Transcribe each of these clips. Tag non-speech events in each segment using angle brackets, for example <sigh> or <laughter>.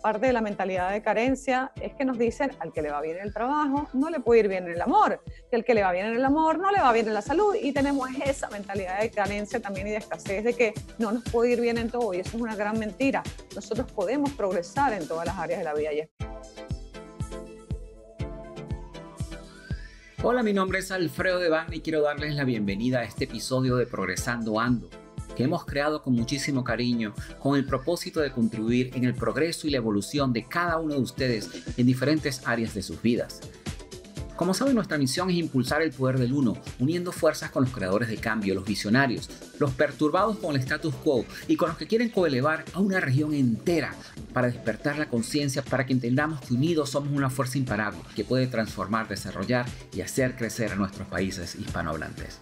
parte de la mentalidad de carencia es que nos dicen al que le va bien el trabajo no le puede ir bien el amor, que al que le va bien el amor no le va bien en la salud y tenemos esa mentalidad de carencia también y de escasez de que no nos puede ir bien en todo y eso es una gran mentira. Nosotros podemos progresar en todas las áreas de la vida. Hola, mi nombre es Alfredo Devane y quiero darles la bienvenida a este episodio de Progresando Ando que hemos creado con muchísimo cariño, con el propósito de contribuir en el progreso y la evolución de cada uno de ustedes en diferentes áreas de sus vidas. Como saben, nuestra misión es impulsar el poder del uno, uniendo fuerzas con los creadores de cambio, los visionarios, los perturbados con el status quo y con los que quieren coelevar a una región entera para despertar la conciencia, para que entendamos que unidos somos una fuerza imparable que puede transformar, desarrollar y hacer crecer a nuestros países hispanohablantes.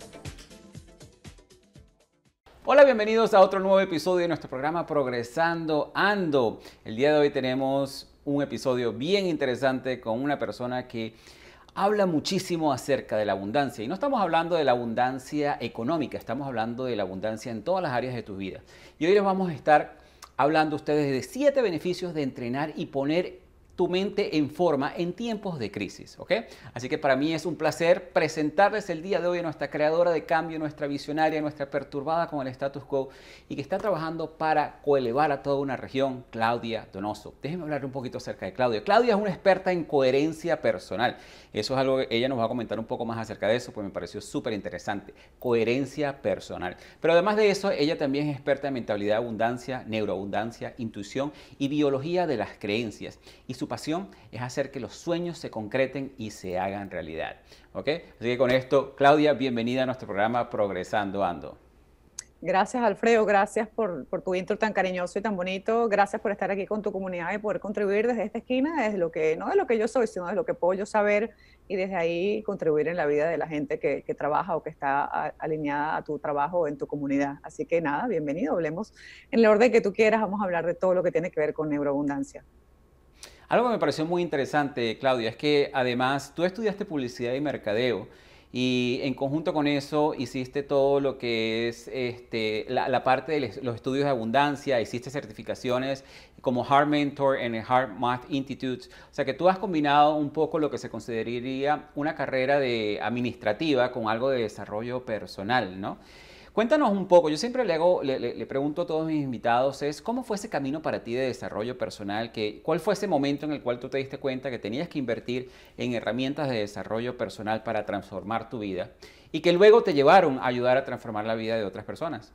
Hola, bienvenidos a otro nuevo episodio de nuestro programa Progresando Ando. El día de hoy tenemos un episodio bien interesante con una persona que habla muchísimo acerca de la abundancia. Y no estamos hablando de la abundancia económica, estamos hablando de la abundancia en todas las áreas de tu vida. Y hoy les vamos a estar hablando a ustedes de siete beneficios de entrenar y poner tu mente en forma en tiempos de crisis. Así que para mí es un placer presentarles el día de hoy a nuestra creadora de cambio, nuestra visionaria, nuestra perturbada con el status quo y que está trabajando para coelevar a toda una región, Claudia Donoso. Déjenme hablar un poquito acerca de Claudia. Claudia es una experta en coherencia personal. Eso es algo que ella nos va a comentar un poco más acerca de eso, pues me pareció súper interesante. Coherencia personal. Pero además de eso, ella también es experta en mentalidad, abundancia, neuroabundancia, intuición y biología de las creencias. Y su pasión es hacer que los sueños se concreten y se hagan realidad. ¿Ok? Así que con esto, Claudia, bienvenida a nuestro programa Progresando Ando. Gracias, Alfredo. Gracias por, tu intro tan cariñoso y tan bonito. Gracias por estar aquí con tu comunidad y poder contribuir desde esta esquina, desde lo que, no de lo que yo soy, sino de lo que puedo yo saber y desde ahí contribuir en la vida de la gente que, trabaja o que está alineada a tu trabajo o en tu comunidad. Así que nada, bienvenido. Hablemos en el orden que tú quieras. Vamos a hablar de todo lo que tiene que ver con neuroabundancia. Algo que me pareció muy interesante, Claudia, es que además tú estudiaste publicidad y mercadeo y en conjunto con eso hiciste todo lo que es este, la, parte de los estudios de abundancia, hiciste certificaciones como Hard Mentor en el Hard Math Institute. O sea que tú has combinado un poco lo que se consideraría una carrera de administrativa con algo de desarrollo personal, ¿no? Cuéntanos un poco, yo siempre le, pregunto a todos mis invitados, es ¿cómo fue ese camino para ti de desarrollo personal? ¿Cuál fue ese momento en el cual tú te diste cuenta que tenías que invertir en herramientas de desarrollo personal para transformar tu vida y que luego te llevaron a ayudar a transformar la vida de otras personas?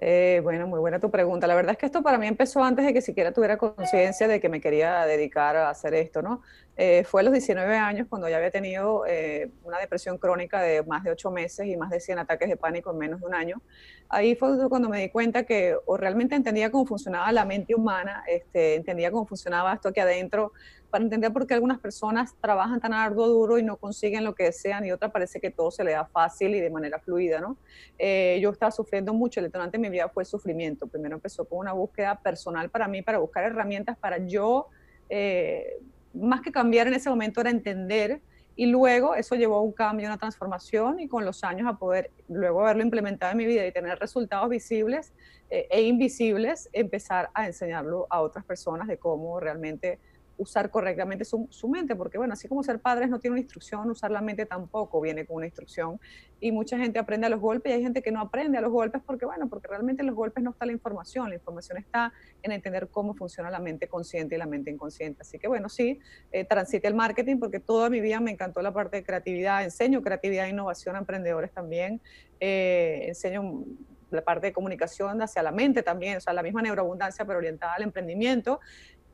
Eh, bueno, muy buena tu pregunta. La verdad es que esto para mí empezó antes de que siquiera tuviera conciencia de que me quería dedicar a hacer esto, ¿no? Eh, fue a los 19 años cuando ya había tenido eh, una depresión crónica de más de 8 meses y más de 100 ataques de pánico en menos de un año. Ahí fue cuando me di cuenta que realmente entendía cómo funcionaba la mente humana, este, entendía cómo funcionaba esto que adentro, para entender por qué algunas personas trabajan tan arduo duro y no consiguen lo que desean y otra parece que todo se le da fácil y de manera fluida, ¿no? Eh, yo estaba sufriendo mucho, el detonante de mi vida fue sufrimiento. Primero empezó con una búsqueda personal para mí, para buscar herramientas para yo, eh, más que cambiar en ese momento, era entender y luego eso llevó a un cambio, una transformación y con los años a poder luego haberlo implementado en mi vida y tener resultados visibles eh, e invisibles, empezar a enseñarlo a otras personas de cómo realmente usar correctamente su, mente, porque bueno, así como ser padres no tiene una instrucción, usar la mente tampoco viene con una instrucción. Y mucha gente aprende a los golpes y hay gente que no aprende a los golpes porque bueno, porque realmente en los golpes no está la información, la información está en entender cómo funciona la mente consciente y la mente inconsciente. Así que bueno, sí, eh, transite el marketing porque toda mi vida me encantó la parte de creatividad, enseño creatividad e innovación a emprendedores también, eh, enseño la parte de comunicación hacia la mente también, o sea, la misma neuroabundancia, pero orientada al emprendimiento.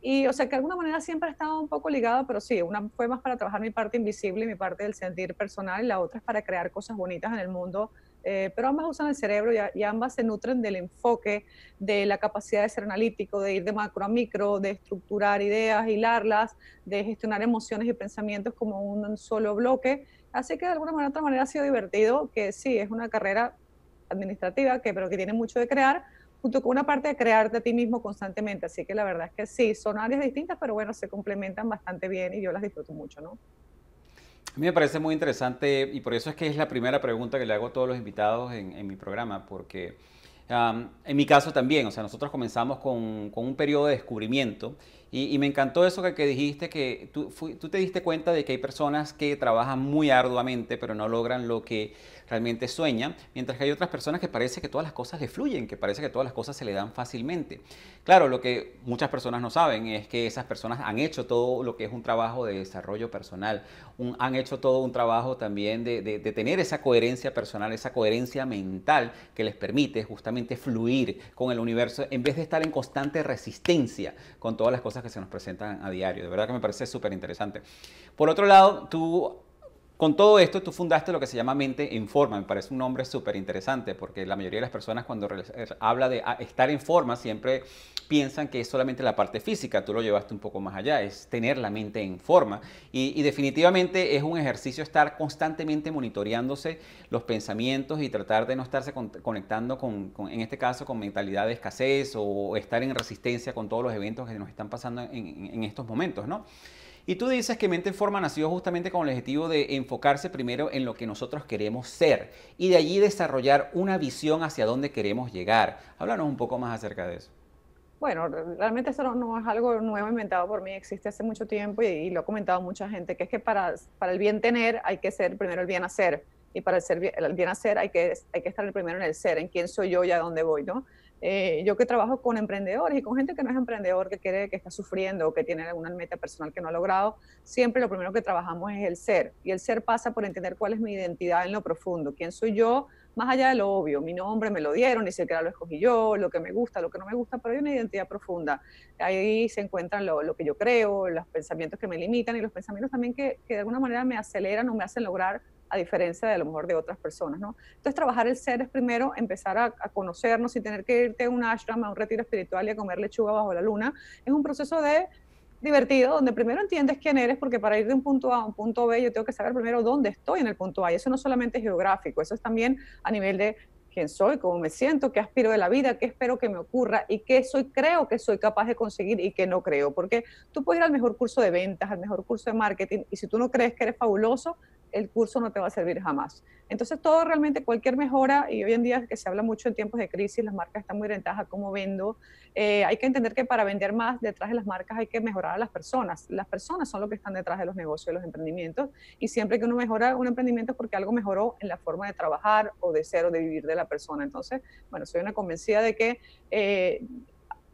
Y, o sea, que de alguna manera siempre ha estado un poco ligado, pero sí, una fue más para trabajar mi parte invisible mi parte del sentir personal, y la otra es para crear cosas bonitas en el mundo eh, pero ambas usan el cerebro y, ambas se nutren del enfoque, de la capacidad de ser analítico, de ir de macro a micro, de estructurar ideas, hilarlas, de gestionar emociones y pensamientos como un solo bloque. Así que de alguna manera, otra manera ha sido divertido, que sí, es una carrera administrativa, que, pero que tiene mucho de crear, junto con una parte de crearte a ti mismo constantemente. Así que la verdad es que sí, son áreas distintas, pero bueno, se complementan bastante bien y yo las disfruto mucho, ¿no? A mí me parece muy interesante y por eso es que es la primera pregunta que le hago a todos los invitados en, mi programa, porque en mi caso también, o sea, nosotros comenzamos con, con un periodo de descubrimiento y, me encantó eso que, dijiste, que tú, tú te diste cuenta de que hay personas que trabajan muy arduamente pero no logran lo que realmente sueña, mientras que hay otras personas que parece que todas las cosas le fluyen, que parece que todas las cosas se le dan fácilmente. Claro, lo que muchas personas no saben es que esas personas han hecho todo lo que es un trabajo de desarrollo personal, han hecho todo un trabajo también de, de tener esa coherencia personal, esa coherencia mental que les permite justamente fluir con el universo en vez de estar en constante resistencia con todas las cosas que se nos presentan a diario. De verdad que me parece súper interesante. Por otro lado, tú con todo esto, tú fundaste lo que se llama Mente en Forma. Me parece un nombre súper interesante porque la mayoría de las personas cuando eh, habla de ah, estar en forma siempre piensan que es solamente la parte física. Tú lo llevaste un poco más allá, es tener la mente en forma. Y, definitivamente es un ejercicio estar constantemente monitoreándose los pensamientos y tratar de no estarse conectando con, en este caso, con mentalidad de escasez o estar en resistencia con todos los eventos que nos están pasando en, en estos momentos, ¿no? Y tú dices que Mente en Forma nació justamente con el objetivo de enfocarse primero en lo que nosotros queremos ser y de allí desarrollar una visión hacia dónde queremos llegar. Háblanos un poco más acerca de eso. Bueno, realmente eso no, es algo nuevo inventado por mí, existe hace mucho tiempo y, lo ha comentado mucha gente, que es que para, para el bien tener hay que ser primero el bien hacer y para el, ser, el bien hacer hay que, hay que estar primero en el ser, en quién soy yo y a dónde voy, ¿no? Eh, yo que trabajo con emprendedores y con gente que no es emprendedor, que quiere, que está sufriendo o que tiene alguna meta personal que no ha logrado, siempre lo primero que trabajamos es el ser. Y el ser pasa por entender cuál es mi identidad en lo profundo, quién soy yo, más allá de lo obvio. Mi nombre me lo dieron, ni siquiera lo escogí yo, lo que me gusta, lo que no me gusta, pero hay una identidad profunda. Ahí se encuentran lo, que yo creo, los pensamientos que me limitan y los pensamientos también que de alguna manera me aceleran o me hacen lograr a diferencia de a lo mejor de otras personas, ¿no? Entonces, trabajar el ser es primero empezar a, conocernos y tener que irte a un ashram, a un retiro espiritual y a comer lechuga bajo la luna. Es un proceso de divertido, donde primero entiendes quién eres, porque para ir de un punto A a un punto B, yo tengo que saber primero dónde estoy en el punto A. Y eso no solamente es geográfico, eso es también a nivel de quién soy, cómo me siento, qué aspiro de la vida, qué espero que me ocurra y qué soy, creo que soy capaz de conseguir y qué no creo. Porque tú puedes ir al mejor curso de ventas, al mejor curso de marketing, y si tú no crees que eres fabuloso, el curso no te va a servir jamás. Entonces, todo realmente, cualquier mejora, y hoy en día que se habla mucho en tiempos de crisis, las marcas están muy rentajas cómo vendo, eh, hay que entender que para vender más detrás de las marcas hay que mejorar a las personas. Las personas son lo que están detrás de los negocios, de los emprendimientos, y siempre que uno mejora un emprendimiento es porque algo mejoró en la forma de trabajar o de ser o de vivir de la persona. Entonces, bueno, soy una convencida de que... Eh,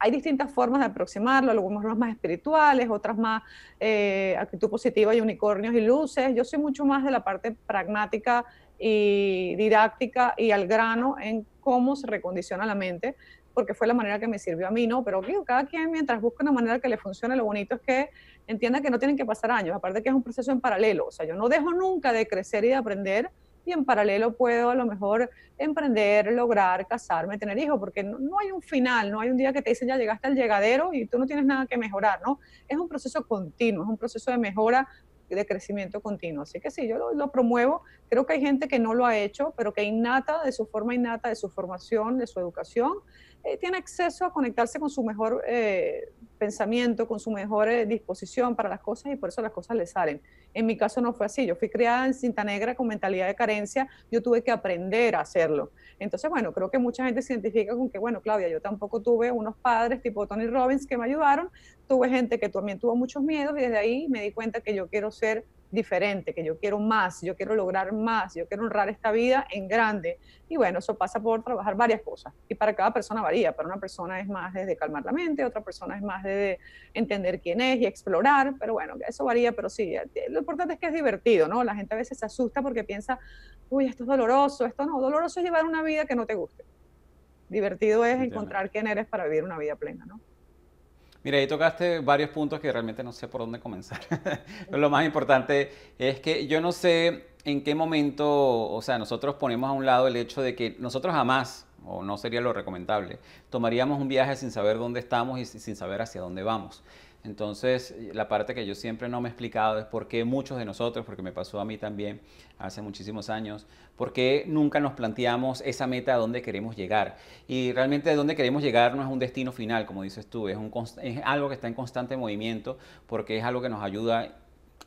hay distintas formas de aproximarlo, algunas más espirituales, otras más eh, actitud positiva y unicornios y luces. Yo soy mucho más de la parte pragmática y didáctica y al grano en cómo se recondiciona la mente, porque fue la manera que me sirvió a mí, ¿no? Pero cada quien mientras busca una manera que le funcione, lo bonito es que entienda que no tienen que pasar años, aparte que es un proceso en paralelo, o sea, yo no dejo nunca de crecer y de aprender y en paralelo puedo a lo mejor emprender, lograr, casarme, tener hijos, porque no, hay un final, no hay un día que te dicen ya llegaste al llegadero y tú no tienes nada que mejorar, ¿no? Es un proceso continuo, es un proceso de mejora, de crecimiento continuo. Así que sí, yo lo, lo promuevo. Creo que hay gente que no lo ha hecho, pero que innata, de su forma innata, de su formación, de su educación, eh, tiene acceso a conectarse con su mejor eh, pensamiento, con su mejor eh, disposición para las cosas y por eso las cosas le salen. En mi caso no fue así, yo fui criada en cinta negra con mentalidad de carencia, yo tuve que aprender a hacerlo. Entonces, bueno, creo que mucha gente se identifica con que, bueno, Claudia, yo tampoco tuve unos padres tipo Tony Robbins que me ayudaron, tuve gente que también tuvo muchos miedos y desde ahí me di cuenta que yo quiero ser diferente, que yo quiero más, yo quiero lograr más, yo quiero honrar esta vida en grande. Y bueno, eso pasa por trabajar varias cosas. Y para cada persona varía. Para una persona es más desde calmar la mente, otra persona es más desde entender quién es y explorar. Pero bueno, eso varía, pero sí, eh, lo importante es que es divertido, ¿no? La gente a veces se asusta porque piensa, uy, esto es doloroso, esto no. Doloroso es llevar una vida que no te guste. Divertido es encontrar quién eres para vivir una vida plena, ¿no? Mira, ahí tocaste varios puntos que realmente no sé por dónde comenzar. <laughs> Lo más importante es que yo no sé en qué momento, o sea, nosotros ponemos a un lado el hecho de que nosotros jamás, o no sería lo recomendable, tomaríamos un viaje sin saber dónde estamos y sin saber hacia dónde vamos. Entonces, eh, la parte que yo siempre no me he explicado es por qué muchos de nosotros, porque me pasó a mí también hace muchísimos años, por qué nunca nos planteamos esa meta a dónde queremos llegar. Y realmente donde dónde queremos llegar no es un destino final, como dices tú, es, un, es algo que está en constante movimiento, porque es algo que nos ayuda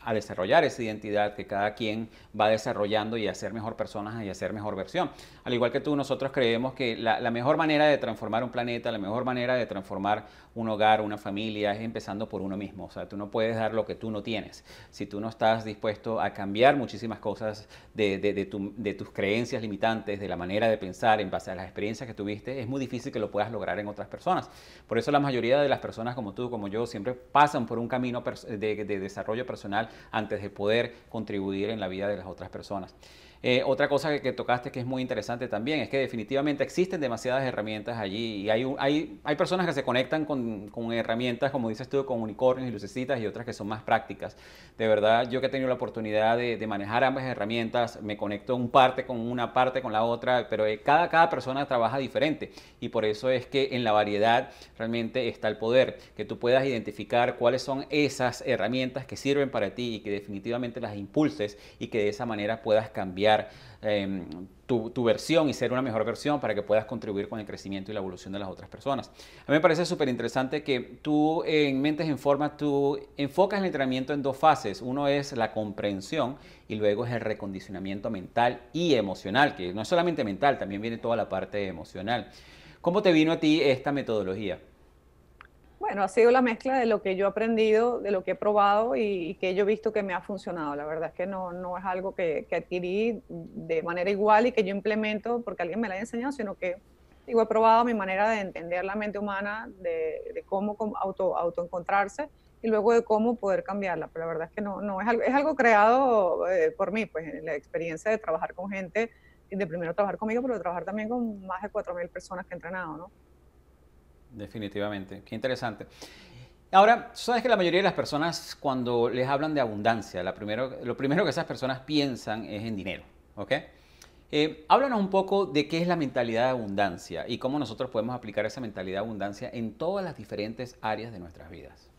a desarrollar esa identidad que cada quien va desarrollando y a ser mejor personas y a ser mejor versión. Al igual que tú, nosotros creemos que la, mejor manera de transformar un planeta, la mejor manera de transformar un hogar, una familia, es empezando por uno mismo. O sea, tú no puedes dar lo que tú no tienes. Si tú no estás dispuesto a cambiar muchísimas cosas de, de, tus creencias limitantes, de la manera de pensar en base a las experiencias que tuviste, es muy difícil que lo puedas lograr en otras personas. Por eso la mayoría de las personas como tú, como yo, siempre pasan por un camino de, de desarrollo personal antes de poder contribuir en la vida de las otras personas. Eh, otra cosa que, tocaste que es muy interesante también es que definitivamente existen demasiadas herramientas allí y hay, hay, hay personas que se conectan con, con, herramientas, como dices tú, con unicornios y lucecitas y otras que son más prácticas. De verdad, yo que he tenido la oportunidad de, de manejar ambas herramientas, me conecto un parte con una parte con la otra, pero eh, cada, cada persona trabaja diferente y por eso es que en la variedad realmente está el poder, que tú puedas identificar cuáles son esas herramientas que sirven para ti y que definitivamente las impulses y que de esa manera puedas cambiar Em, tu, versión y ser una mejor versión para que puedas contribuir con el crecimiento y la evolución de las otras personas. A mí me parece súper interesante que tú en Mentes en Forma, tú enfocas el entrenamiento en dos fases. Uno es la comprensión y luego es el recondicionamiento mental y emocional, que no es solamente mental, también viene toda la parte emocional. ¿Cómo te vino a ti esta metodología? Bueno, ha sido la mezcla de lo que yo he aprendido, de lo que he probado y, que yo he visto que me ha funcionado. La verdad es que no, no es algo que, que, adquirí de manera igual y que yo implemento porque alguien me la haya enseñado, sino que digo, he probado mi manera de entender la mente humana, de, cómo auto, autoencontrarse y luego de cómo poder cambiarla. Pero la verdad es que no, no es, algo, es algo creado eh, por mí, pues en la experiencia de trabajar con gente, de primero trabajar conmigo, pero de trabajar también con más de 4.000 personas que he entrenado, ¿no? Definitivamente, qué interesante. Ahora, sabes que la mayoría de las personas cuando les hablan de abundancia, lo primero que esas personas piensan es en dinero, ¿ok? Eh, háblanos un poco de qué es la mentalidad de abundancia y cómo nosotros podemos aplicar esa mentalidad de abundancia en todas las diferentes áreas de nuestras vidas.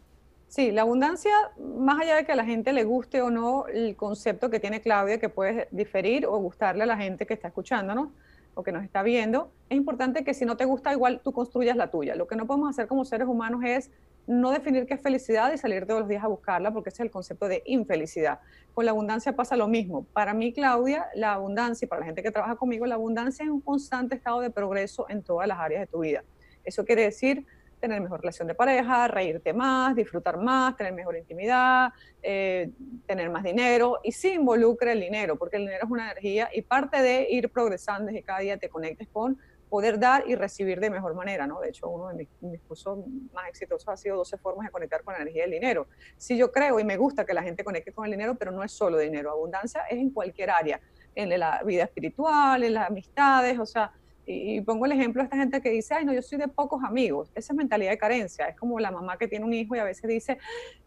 Sí, la abundancia, más allá de que a la gente le guste o no el concepto que tiene Claudia, que puede diferir o gustarle a la gente que está escuchándonos, o que nos está viendo, es importante que si no te gusta, igual tú construyas la tuya. Lo que no podemos hacer como seres humanos es no definir qué es felicidad y salir todos los días a buscarla, porque ese es el concepto de infelicidad. Con la abundancia pasa lo mismo. Para mí, Claudia, la abundancia, y para la gente que trabaja conmigo, la abundancia es un constante estado de progreso en todas las áreas de tu vida. Eso quiere decir tener mejor relación de pareja, reírte más, disfrutar más, tener mejor intimidad, eh, tener más dinero y sí involucra el dinero, porque el dinero es una energía y parte de ir progresando es que cada día te conectes con poder dar y recibir de mejor manera, ¿no? De hecho, uno de mis, cursos más exitosos ha sido 12 formas de conectar con la energía del dinero. Si sí, yo creo y me gusta que la gente conecte con el dinero, pero no es solo dinero, abundancia es en cualquier área, en la vida espiritual, en las amistades, o sea, y, pongo el ejemplo de esta gente que dice, ay, no, yo soy de pocos amigos. Esa es mentalidad de carencia. Es como la mamá que tiene un hijo y a veces dice,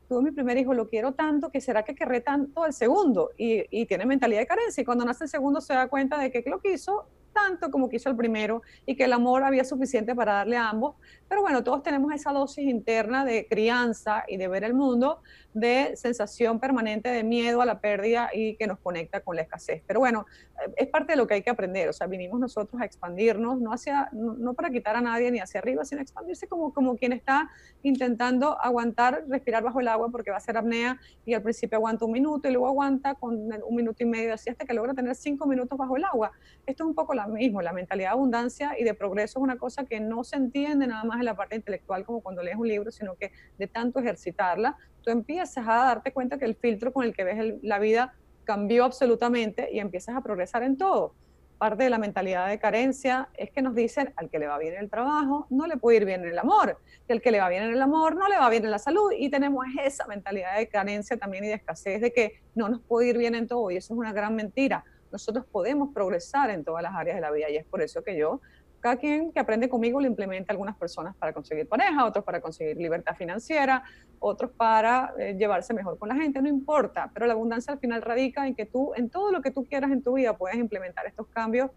tuve mi primer hijo, lo quiero tanto, que será que querré tanto al segundo. Y, y, tiene mentalidad de carencia. Y cuando nace el segundo se da cuenta de que lo quiso tanto como quiso el primero y que el amor había suficiente para darle a ambos, pero bueno, todos tenemos esa dosis interna de crianza y de ver el mundo, de sensación permanente de miedo a la pérdida y que nos conecta con la escasez. Pero bueno, eh, es parte de lo que hay que aprender. O sea, vinimos nosotros a expandirnos, no, hacia, no, para quitar a nadie ni hacia arriba, sino expandirse como, como quien está intentando aguantar, respirar bajo el agua porque va a ser apnea y al principio aguanta un minuto y luego aguanta con un minuto y medio así hasta que logra tener cinco minutos bajo el agua. Esto es un poco lo mismo, la mentalidad de abundancia y de progreso es una cosa que no se entiende nada más en la parte intelectual como cuando lees un libro, sino que de tanto ejercitarla, tú empiezas a darte cuenta que el filtro con el que ves la vida cambió absolutamente y empiezas a progresar en todo. Parte de la mentalidad de carencia es que nos dicen al que le va bien el trabajo, no le puede ir bien el amor, que al que le va bien el amor, no le va bien en la salud y tenemos esa mentalidad de carencia también y de escasez de que no nos puede ir bien en todo y eso es una gran mentira nosotros podemos progresar en todas las áreas de la vida y es por eso que yo cada quien que aprende conmigo lo implementa algunas personas para conseguir pareja, otros para conseguir libertad financiera, otros para eh, llevarse mejor con la gente, no importa, pero la abundancia al final radica en que tú, en todo lo que tú quieras en tu vida, puedes implementar estos cambios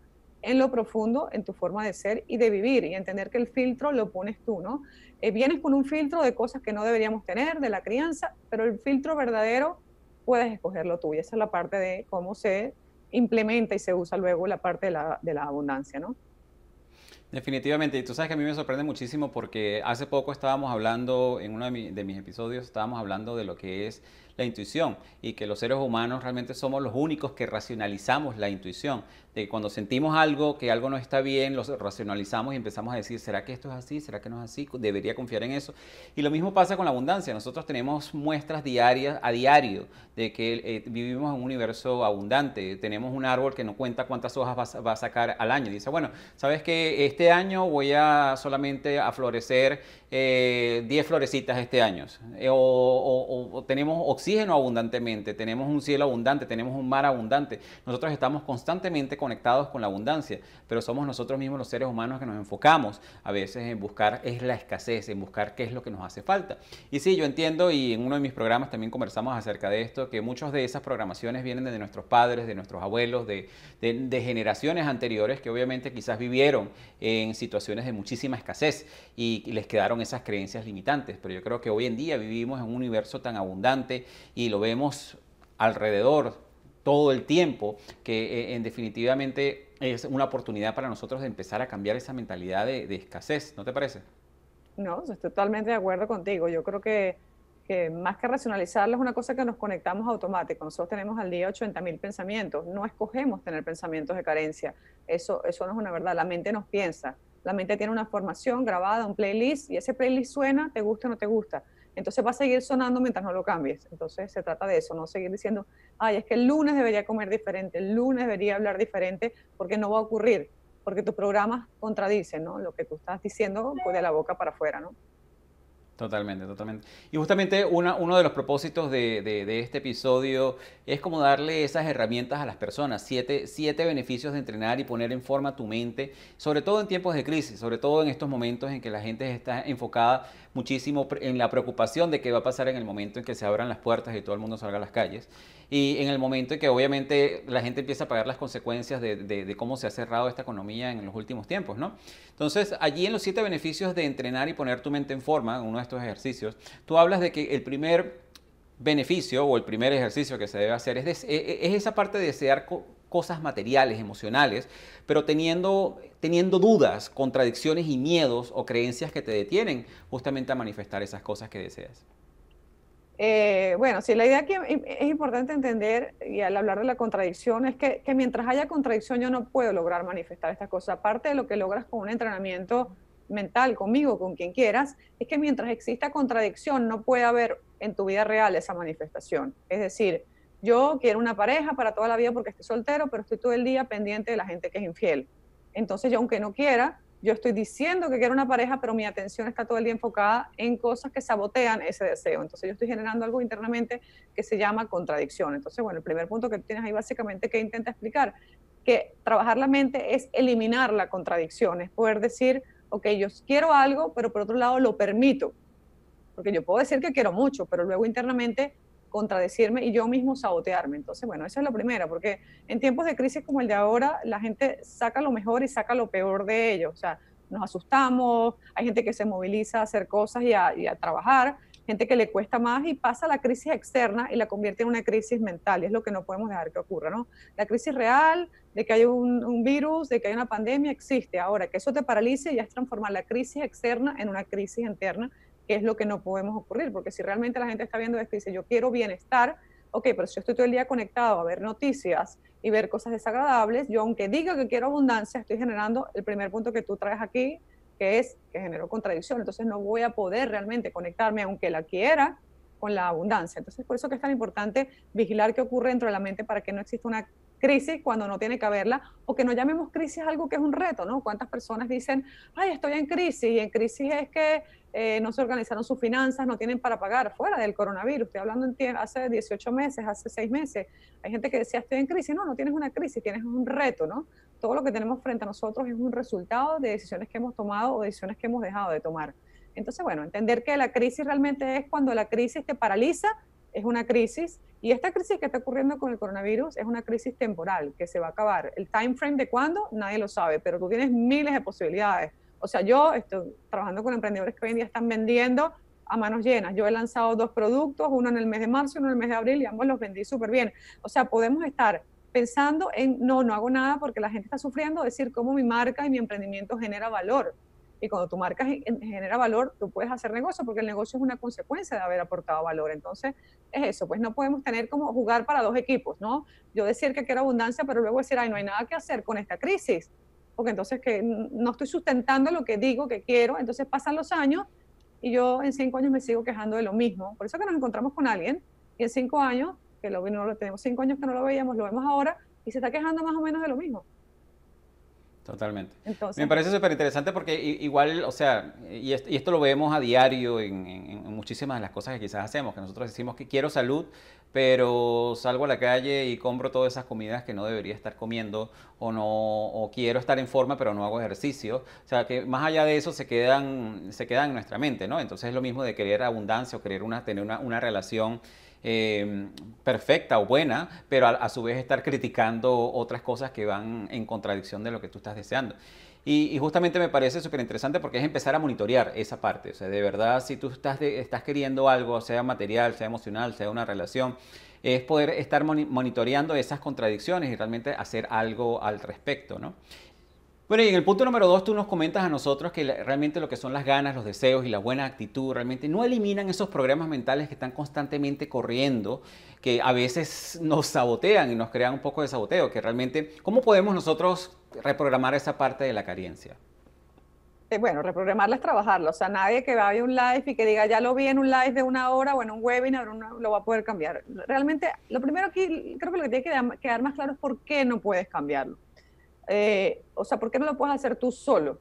en lo profundo, en tu forma de ser y de vivir, y entender que el filtro lo pones tú, ¿no? Eh, vienes con un filtro de cosas que no deberíamos tener, de la crianza, pero el filtro verdadero puedes escogerlo tú, y esa es la parte de cómo se implementa y se usa luego la parte de la, de la abundancia, ¿no? Definitivamente, y tú sabes que a mí me sorprende muchísimo porque hace poco estábamos hablando, en uno de, mis episodios, estábamos hablando de lo que es la intuición y que los seres humanos realmente somos los únicos que racionalizamos la intuición cuando sentimos algo, que algo no está bien, lo racionalizamos y empezamos a decir, ¿será que esto es así? ¿Será que no es así? Debería confiar en eso. Y lo mismo pasa con la abundancia. Nosotros tenemos muestras diarias, a diario, de que eh, vivimos en un universo abundante. Tenemos un árbol que no cuenta cuántas hojas va, a sacar al año. Dice, bueno, ¿sabes que Este año voy a solamente a florecer 10 eh, florecitas este año. Eh, o tenemos oxígeno abundantemente, tenemos un cielo abundante, tenemos un mar abundante. Nosotros estamos constantemente conectados con la abundancia, pero somos nosotros mismos los seres humanos que nos enfocamos a veces en buscar es la escasez, en buscar qué es lo que nos hace falta. Y sí, yo entiendo y en uno de mis programas también conversamos acerca de esto, que muchas de esas programaciones vienen de nuestros padres, de nuestros abuelos, de, generaciones anteriores que obviamente quizás vivieron en situaciones de muchísima escasez y les quedaron esas creencias limitantes, pero yo creo que hoy en día vivimos en un universo tan abundante y lo vemos alrededor todo el tiempo, que eh, en definitivamente es una oportunidad para nosotros de empezar a cambiar esa mentalidad de, escasez, ¿no te parece? No, estoy totalmente de acuerdo contigo. Yo creo que, que, más que racionalizarlo es una cosa que nos conectamos automático. Nosotros tenemos al día 80.000 pensamientos. No escogemos tener pensamientos de carencia. Eso, eso no es una verdad. La mente nos piensa. La mente tiene una formación grabada, un playlist, y ese playlist suena, te gusta o no te gusta entonces va a seguir sonando mientras no lo cambies. Entonces se trata de eso, no seguir diciendo, ay, es que el lunes debería comer diferente, el lunes debería hablar diferente, porque no va a ocurrir, porque tus programas contradicen ¿no? lo que tú estás diciendo pues, de la boca para afuera. ¿no? Totalmente, totalmente. Y justamente uno de los propósitos de, este episodio es como darle esas herramientas a las personas, siete, beneficios de entrenar y poner en forma tu mente, sobre todo en tiempos de crisis, sobre todo en estos momentos en que la gente está enfocada muchísimo en la preocupación de qué va a pasar en el momento en que se abran las puertas y todo el mundo salga a las calles, y en el momento en que obviamente la gente empieza a pagar las consecuencias de, de cómo se ha cerrado esta economía en los últimos tiempos, ¿no? Entonces, allí en los siete beneficios de entrenar y poner tu mente en forma, uno de estos ejercicios, tú hablas de que el primer beneficio o el primer ejercicio que se debe hacer es, e-, e-, esa parte de desear cosas materiales, emocionales, pero teniendo dudas, contradicciones y miedos o creencias que te detienen justamente a manifestar esas cosas que deseas. Eh, bueno, sí, la idea que es importante entender y al hablar de la contradicción es que, que, mientras haya contradicción yo no puedo lograr manifestar estas cosas. Aparte de lo que logras con un entrenamiento mental, conmigo, con quien quieras, es que mientras exista contradicción no puede haber en tu vida real esa manifestación. Es decir, yo quiero una pareja para toda la vida porque estoy soltero, pero estoy todo el día pendiente de la gente que es infiel. Entonces yo aunque no quiera, yo estoy diciendo que quiero una pareja, pero mi atención está todo el día enfocada en cosas que sabotean ese deseo. Entonces yo estoy generando algo internamente que se llama contradicción. Entonces, bueno, el primer punto que tienes ahí básicamente que intenta explicar, que trabajar la mente es eliminar la contradicción, es poder decir, ok, yo quiero algo, pero por otro lado lo permito. Porque yo puedo decir que quiero mucho, pero luego internamente contradecirme y yo mismo sabotearme. Entonces, bueno, esa es la primera, porque en tiempos de crisis como el de ahora, la gente saca lo mejor y saca lo peor de ellos. O sea, nos asustamos, hay gente que se moviliza a hacer cosas y a, trabajar, gente que le cuesta más y pasa la crisis externa y la convierte en una crisis mental, y es lo que no podemos dejar que ocurra, ¿no? La crisis real de que hay un, un virus, de que hay una pandemia, existe. Ahora, que eso te paralice ya es transformar la crisis externa en una crisis interna que es lo que no podemos ocurrir, porque si realmente la gente está viendo esto y dice, yo quiero bienestar, ok, pero si yo estoy todo el día conectado a ver noticias y ver cosas desagradables, yo aunque diga que quiero abundancia, estoy generando el primer punto que tú traes aquí, que es que genero contradicción, entonces no voy a poder realmente conectarme, aunque la quiera, con la abundancia. Entonces, por eso que es tan importante vigilar qué ocurre dentro de la mente para que no exista una crisis cuando no tiene que haberla, o que no llamemos crisis algo que es un reto, ¿no? ¿Cuántas personas dicen, ay, estoy en crisis? Y en crisis es que eh, no se organizaron sus finanzas, no tienen para pagar, fuera del coronavirus, estoy hablando en hace 18 meses, hace 6 meses, hay gente que decía estoy en crisis, no, no tienes una crisis, tienes un reto, ¿no? Todo lo que tenemos frente a nosotros es un resultado de decisiones que hemos tomado o decisiones que hemos dejado de tomar. Entonces, bueno, entender que la crisis realmente es cuando la crisis te paraliza, es una crisis, y esta crisis que está ocurriendo con el coronavirus es una crisis temporal que se va a acabar. El time frame de cuándo, nadie lo sabe, pero tú tienes miles de posibilidades o sea, yo estoy trabajando con emprendedores que hoy en día están vendiendo a manos llenas. Yo he lanzado dos productos, uno en el mes de marzo, y uno en el mes de abril, y ambos los vendí súper bien. O sea, podemos estar pensando en, no, no hago nada porque la gente está sufriendo, decir cómo mi marca y mi emprendimiento genera valor. Y cuando tu marca genera valor, tú puedes hacer negocio porque el negocio es una consecuencia de haber aportado valor. Entonces, es eso, pues no podemos tener como jugar para dos equipos, ¿no? Yo decir que quiero abundancia, pero luego decir, ay, no hay nada que hacer con esta crisis porque entonces que no estoy sustentando lo que digo que quiero, entonces pasan los años y yo en cinco años me sigo quejando de lo mismo. Por eso que nos encontramos con alguien y en cinco años, que lo, no lo tenemos cinco años que no lo veíamos, lo vemos ahora y se está quejando más o menos de lo mismo. Totalmente. me parece súper interesante porque igual, o sea, y esto, lo vemos a diario en, muchísimas de las cosas que quizás hacemos, que nosotros decimos que quiero salud, pero salgo a la calle y compro todas esas comidas que no debería estar comiendo o no o quiero estar en forma pero no hago ejercicio. O sea, que más allá de eso se quedan, en nuestra mente, ¿no? Entonces es lo mismo de querer abundancia o querer tener una, relación eh, perfecta o buena, pero a su vez estar criticando otras cosas que van en contradicción de lo que tú estás deseando. Y, justamente me parece súper interesante porque es empezar a monitorear esa parte. O sea, de verdad, si tú estás, estás queriendo algo, sea material, sea emocional, sea una relación, es poder estar monitoreando esas contradicciones y realmente hacer algo al respecto, ¿no? Bueno, y en el punto número dos, tú nos comentas a nosotros que realmente lo que son las ganas, los deseos y la buena actitud realmente no eliminan esos programas mentales que están constantemente corriendo, que a veces nos sabotean y nos crean un poco de saboteo, que realmente, ¿cómo podemos nosotros reprogramar esa parte de la carencia? Eh, bueno, reprogramarla es trabajarlo. O sea, nadie que va a un live y que diga, ya lo vi en un live de una hora o en un webinar, lo va a poder cambiar. Realmente, lo primero que creo que lo que tiene que quedar más claro es por qué no puedes cambiarlo. Eh, o sea, ¿por qué no lo puedes hacer tú solo?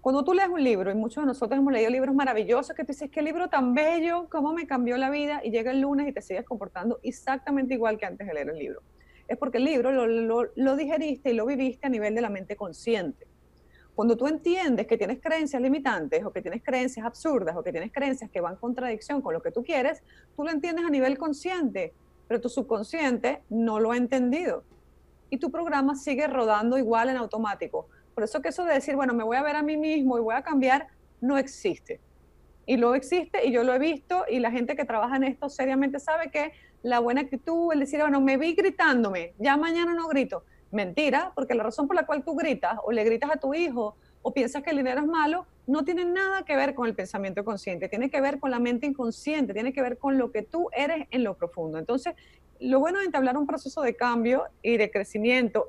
Cuando tú lees un libro, y muchos de nosotros hemos leído libros maravillosos, que tú dices, qué libro tan bello, cómo me cambió la vida, y llega el lunes y te sigues comportando exactamente igual que antes de leer el libro es porque el libro lo, lo, digeriste y lo viviste a nivel de la mente consciente. Cuando tú entiendes que tienes creencias limitantes o que tienes creencias absurdas o que tienes creencias que van en contradicción con lo que tú quieres, tú lo entiendes a nivel consciente, pero tu subconsciente no lo ha entendido. Y tu programa sigue rodando igual en automático. Por eso que eso de decir, bueno, me voy a ver a mí mismo y voy a cambiar, no existe y luego existe y yo lo he visto y la gente que trabaja en esto seriamente sabe que la buena actitud, el decir, bueno, me vi gritándome, ya mañana no grito. Mentira, porque la razón por la cual tú gritas o le gritas a tu hijo o piensas que el dinero es malo, no tiene nada que ver con el pensamiento consciente, tiene que ver con la mente inconsciente, tiene que ver con lo que tú eres en lo profundo. Entonces, lo bueno de entablar un proceso de cambio y de crecimiento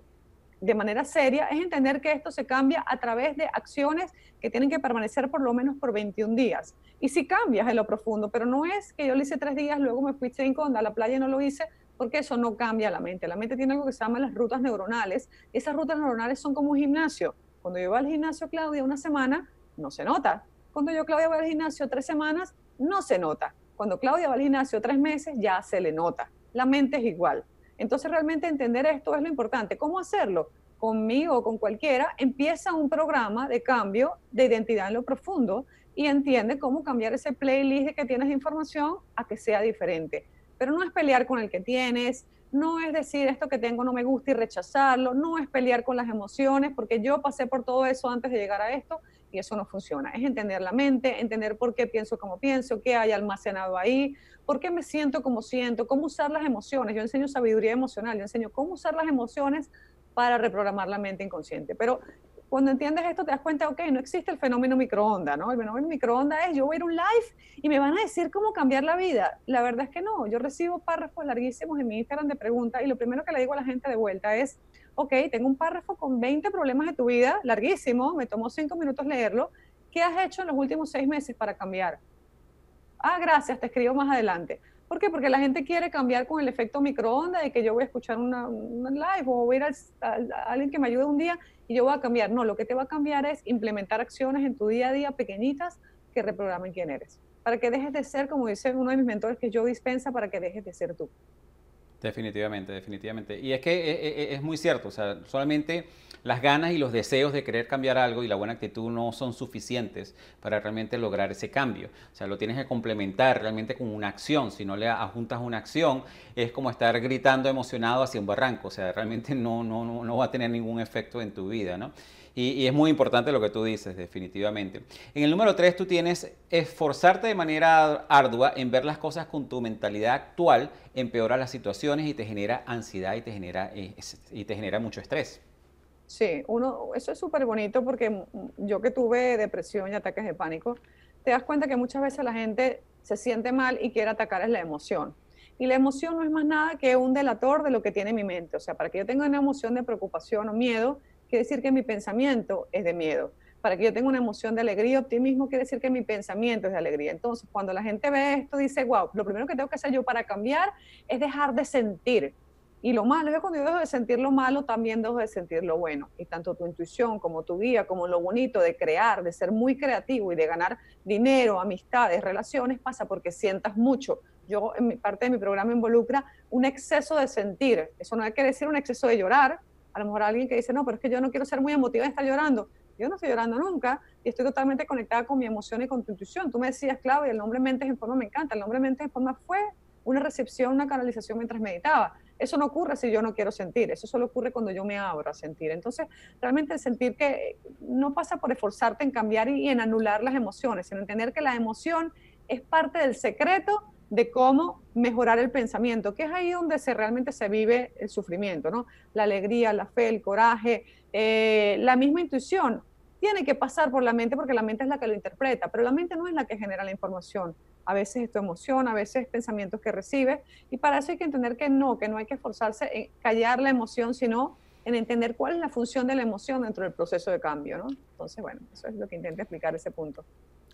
de manera seria es entender que esto se cambia a través de acciones que tienen que permanecer por lo menos por 21 días. Y si cambias en lo profundo, pero no es que yo lo hice tres días, luego me fui cinco, onda a la playa y no lo hice, porque eso no cambia la mente. La mente tiene algo que se llama las rutas neuronales. esas rutas neuronales son como un gimnasio. Cuando yo voy al gimnasio, Claudia, una semana, no se nota. Cuando yo, Claudia, voy al gimnasio tres semanas, no se nota. Cuando Claudia va al gimnasio tres meses, ya se le nota. La mente es igual. Entonces realmente entender esto es lo importante. ¿Cómo hacerlo? Conmigo o con cualquiera, empieza un programa de cambio de identidad en lo profundo y entiende cómo cambiar ese playlist de que tienes información a que sea diferente. Pero no es pelear con el que tienes, no es decir esto que tengo no me gusta y rechazarlo, no es pelear con las emociones, porque yo pasé por todo eso antes de llegar a esto y eso no funciona. Es entender la mente, entender por qué pienso como pienso, qué hay almacenado ahí, por qué me siento como siento, cómo usar las emociones. Yo enseño sabiduría emocional, yo enseño cómo usar las emociones para reprogramar la mente inconsciente. Pero cuando entiendes esto te das cuenta, ok, no existe el fenómeno microonda, ¿no? El fenómeno microonda es yo voy a ir a un live y me van a decir cómo cambiar la vida. La verdad es que no, yo recibo párrafos larguísimos en mi Instagram de preguntas y lo primero que le digo a la gente de vuelta es, ok, tengo un párrafo con 20 problemas de tu vida, larguísimo, me tomó 5 minutos leerlo, ¿qué has hecho en los últimos 6 meses para cambiar? Ah, gracias, te escribo más adelante. ¿Por qué? Porque la gente quiere cambiar con el efecto microondas de que yo voy a escuchar una, live o voy a ir a, a alguien que me ayude un día y yo voy a cambiar. No, lo que te va a cambiar es implementar acciones en tu día a día pequeñitas que reprogramen quién eres. Para que dejes de ser, como dice uno de mis mentores, que yo dispensa, para que dejes de ser tú. Definitivamente, definitivamente. Y es que eh, eh, eh, es, muy cierto, o sea, solamente las ganas y los deseos de querer cambiar algo y la buena actitud no son suficientes para realmente lograr ese cambio. O sea, lo tienes que complementar realmente con una acción. Si no le adjuntas una acción, es como estar gritando emocionado hacia un barranco. O sea, realmente no, no, no va a tener ningún efecto en tu vida, ¿no? Y, es muy importante lo que tú dices, definitivamente. En el número 3 tú tienes esforzarte de manera ardua en ver las cosas con tu mentalidad actual, empeora las situaciones y te genera ansiedad y te genera, y, te genera mucho estrés. Sí, uno, eso es súper bonito porque yo que tuve depresión y ataques de pánico, te das cuenta que muchas veces la gente se siente mal y quiere atacar es la emoción. Y la emoción no es más nada que un delator de lo que tiene mi mente. O sea, para que yo tenga una emoción de preocupación o miedo, quiere decir que mi pensamiento es de miedo. Para que yo tenga una emoción de alegría, optimismo, quiere decir que mi pensamiento es de alegría. Entonces, cuando la gente ve esto, dice, wow, lo primero que tengo que hacer yo para cambiar es dejar de sentir. Y lo malo es cuando yo dejo de sentir lo malo, también dejo de sentir lo bueno. Y tanto tu intuición como tu guía, como lo bonito de crear, de ser muy creativo y de ganar dinero, amistades, relaciones, pasa porque sientas mucho. Yo, en mi parte de mi programa involucra un exceso de sentir. Eso no quiere decir un exceso de llorar, a lo mejor alguien que dice, no, pero es que yo no quiero ser muy emotiva y estar llorando. Yo no estoy llorando nunca y estoy totalmente conectada con mi emoción y con tu intuición. Tú me decías, clave, el nombre Mentes en Forma me encanta. El nombre Mentes en Forma fue una recepción, una canalización mientras meditaba. Eso no ocurre si yo no quiero sentir, eso solo ocurre cuando yo me abro a sentir. Entonces, realmente el sentir que no pasa por esforzarte en cambiar y en anular las emociones, sino entender que la emoción es parte del secreto de cómo mejorar el pensamiento, que es ahí donde realmente se vive el sufrimiento, ¿no? La alegría, la fe, el coraje, eh, la misma intuición. Tiene que pasar por la mente porque la mente es la que lo interpreta, pero la mente no es la que genera la información. A veces es tu emoción, a veces pensamientos que recibe y para eso hay que entender que no, que no hay que esforzarse en callar la emoción, sino en entender cuál es la función de la emoción dentro del proceso de cambio, ¿no? Entonces, bueno, eso es lo que intento explicar ese punto.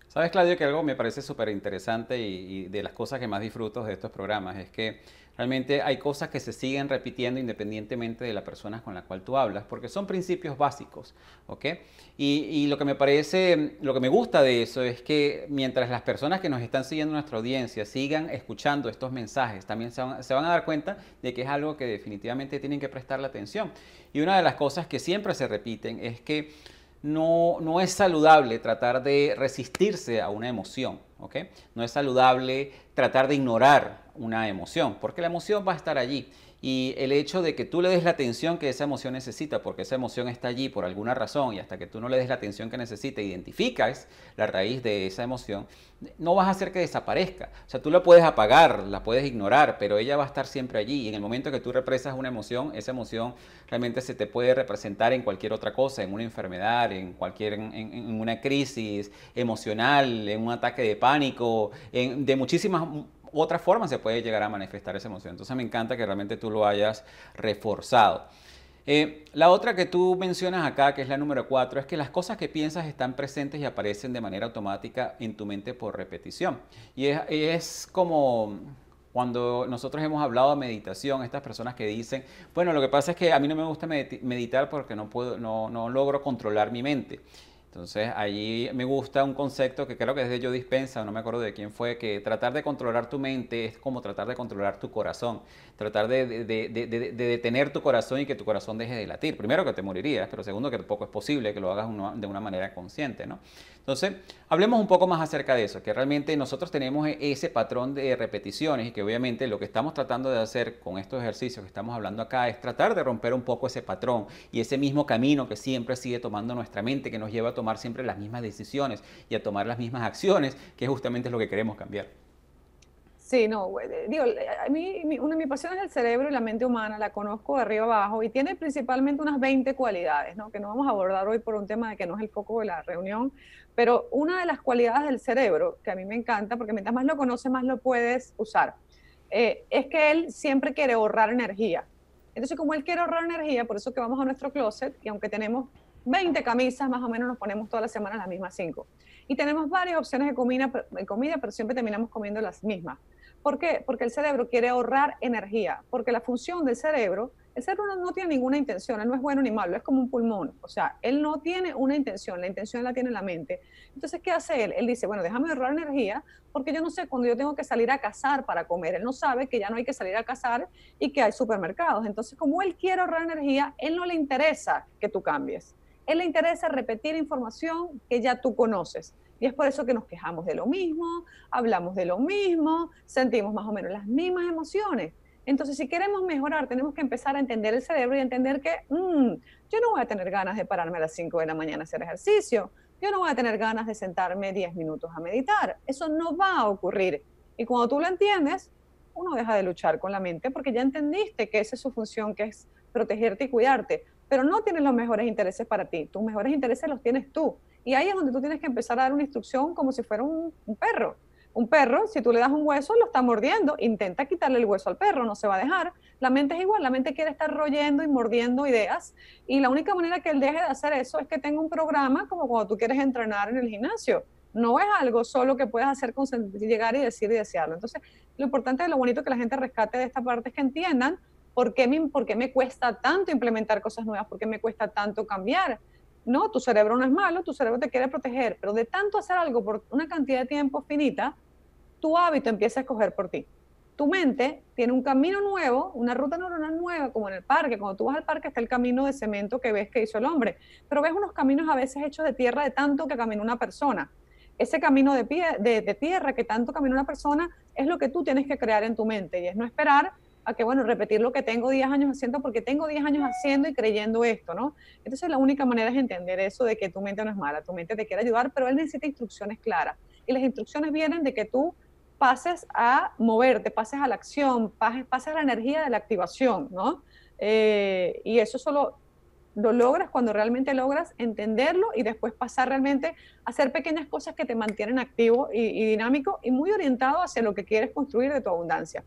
Sabes, Claudio, que algo me parece súper interesante y, de las cosas que más disfruto de estos programas es que realmente hay cosas que se siguen repitiendo independientemente de la persona con la cual tú hablas, porque son principios básicos, ¿ok? Y, lo que me parece, lo que me gusta de eso es que mientras las personas que nos están siguiendo nuestra audiencia sigan escuchando estos mensajes, también se van a dar cuenta de que es algo que definitivamente tienen que prestar la atención. Y una de las cosas que siempre se repiten es que no, es saludable tratar de resistirse a una emoción, ¿ok? No es saludable tratar de ignorar una emoción, porque la emoción va a estar allí y el hecho de que tú le des la atención que esa emoción necesita, porque esa emoción está allí por alguna razón y hasta que tú no le des la atención que necesita, identificas la raíz de esa emoción, no vas a hacer que desaparezca. O sea, tú la puedes apagar, la puedes ignorar, pero ella va a estar siempre allí. Y en el momento que tú represas una emoción, esa emoción realmente se te puede representar en cualquier otra cosa, en una enfermedad, en cualquier, en, una crisis emocional, en un ataque de pánico, en, de muchísimas otra forma se puede llegar a manifestar esa emoción. Entonces me encanta que realmente tú lo hayas reforzado. Eh, la otra que tú mencionas acá, que es la número cuatro, es que las cosas que piensas están presentes y aparecen de manera automática en tu mente por repetición. Y es, como cuando nosotros hemos hablado de meditación, estas personas que dicen, bueno, lo que pasa es que a mí no me gusta meditar porque no, puedo, no, no logro controlar mi mente. Entonces ahí me gusta un concepto que creo que desde yo Dispensa, no me acuerdo de quién fue, que tratar de controlar tu mente es como tratar de controlar tu corazón, tratar de, detener tu corazón y que tu corazón deje de latir. Primero que te morirías, pero segundo que tampoco es posible que lo hagas de una manera consciente, ¿no? Entonces, hablemos un poco más acerca de eso, que realmente nosotros tenemos e-, ese patrón de repeticiones y que obviamente lo que estamos tratando de hacer con estos ejercicios que estamos hablando acá es tratar de romper un poco ese patrón y ese mismo camino que siempre sigue tomando nuestra mente, que nos lleva a tomar siempre las mismas decisiones y a tomar las mismas acciones, que justamente es lo que queremos cambiar. Sí, no, digo, eh, a mí, una de mis pasiones es el cerebro y la mente humana, la conozco de arriba abajo y tiene principalmente unas 20 cualidades, ¿no? que no vamos a abordar hoy por un tema de que no es el foco de la reunión, pero una de las cualidades del cerebro, que a mí me encanta, porque mientras más lo conoces, más lo puedes usar, eh, es que él siempre quiere ahorrar energía. Entonces, como él quiere ahorrar energía, por eso que vamos a nuestro closet y aunque tenemos 20 camisas, más o menos nos ponemos todas la semana las mismas 5. Y tenemos varias opciones de comida, pero siempre terminamos comiendo las mismas. ¿Por qué? Porque el cerebro quiere ahorrar energía, porque la función del cerebro, el cerebro no tiene ninguna intención, él no es bueno ni malo, es como un pulmón, o sea, él no tiene una intención, la intención la tiene la mente. Entonces, ¿qué hace él? Él dice, bueno, déjame ahorrar energía, porque yo no sé cuando yo tengo que salir a cazar para comer, él no sabe que ya no hay que salir a cazar y que hay supermercados. Entonces, como él quiere ahorrar energía, él no le interesa que tú cambies. Él le interesa repetir información que ya tú conoces. Y es por eso que nos quejamos de lo mismo, hablamos de lo mismo, sentimos más o menos las mismas emociones. Entonces, si queremos mejorar, tenemos que empezar a entender el cerebro y entender que mmm, yo no voy a tener ganas de pararme a las 5 de la mañana a hacer ejercicio, yo no voy a tener ganas de sentarme 10 minutos a meditar. Eso no va a ocurrir. Y cuando tú lo entiendes, uno deja de luchar con la mente porque ya entendiste que esa es su función, que es protegerte y cuidarte. Pero no tienes los mejores intereses para ti, tus mejores intereses los tienes tú. Y ahí es donde tú tienes que empezar a dar una instrucción como si fuera un, perro. Un perro, si tú le das un hueso, lo está mordiendo, intenta quitarle el hueso al perro, no se va a dejar. La mente es igual, la mente quiere estar royendo y mordiendo ideas y la única manera que él deje de hacer eso es que tenga un programa como cuando tú quieres entrenar en el gimnasio. No es algo solo que puedes hacer con llegar y decir y desearlo. Entonces, lo importante, lo bonito que la gente rescate de esta parte es que entiendan por qué me, por qué me cuesta tanto implementar cosas nuevas, por qué me cuesta tanto cambiar no, tu cerebro no es malo, tu cerebro te quiere proteger, pero de tanto hacer algo por una cantidad de tiempo finita, tu hábito empieza a escoger por ti. Tu mente tiene un camino nuevo, una ruta neuronal nueva, como en el parque. Cuando tú vas al parque está el camino de cemento que ves que hizo el hombre, pero ves unos caminos a veces hechos de tierra de tanto que caminó una persona. Ese camino de, de, tierra que tanto caminó una persona es lo que tú tienes que crear en tu mente y es no esperar a que, bueno, repetir lo que tengo 10 años haciendo porque tengo 10 años haciendo y creyendo esto, ¿no? Entonces la única manera es entender eso de que tu mente no es mala, tu mente te quiere ayudar, pero él necesita instrucciones claras. Y las instrucciones vienen de que tú pases a moverte, pases a la acción, pases, pases a la energía de la activación, ¿no? Eh, y eso solo lo logras cuando realmente logras entenderlo y después pasar realmente a hacer pequeñas cosas que te mantienen activo y dinámico y muy orientado hacia lo que quieres construir de tu abundancia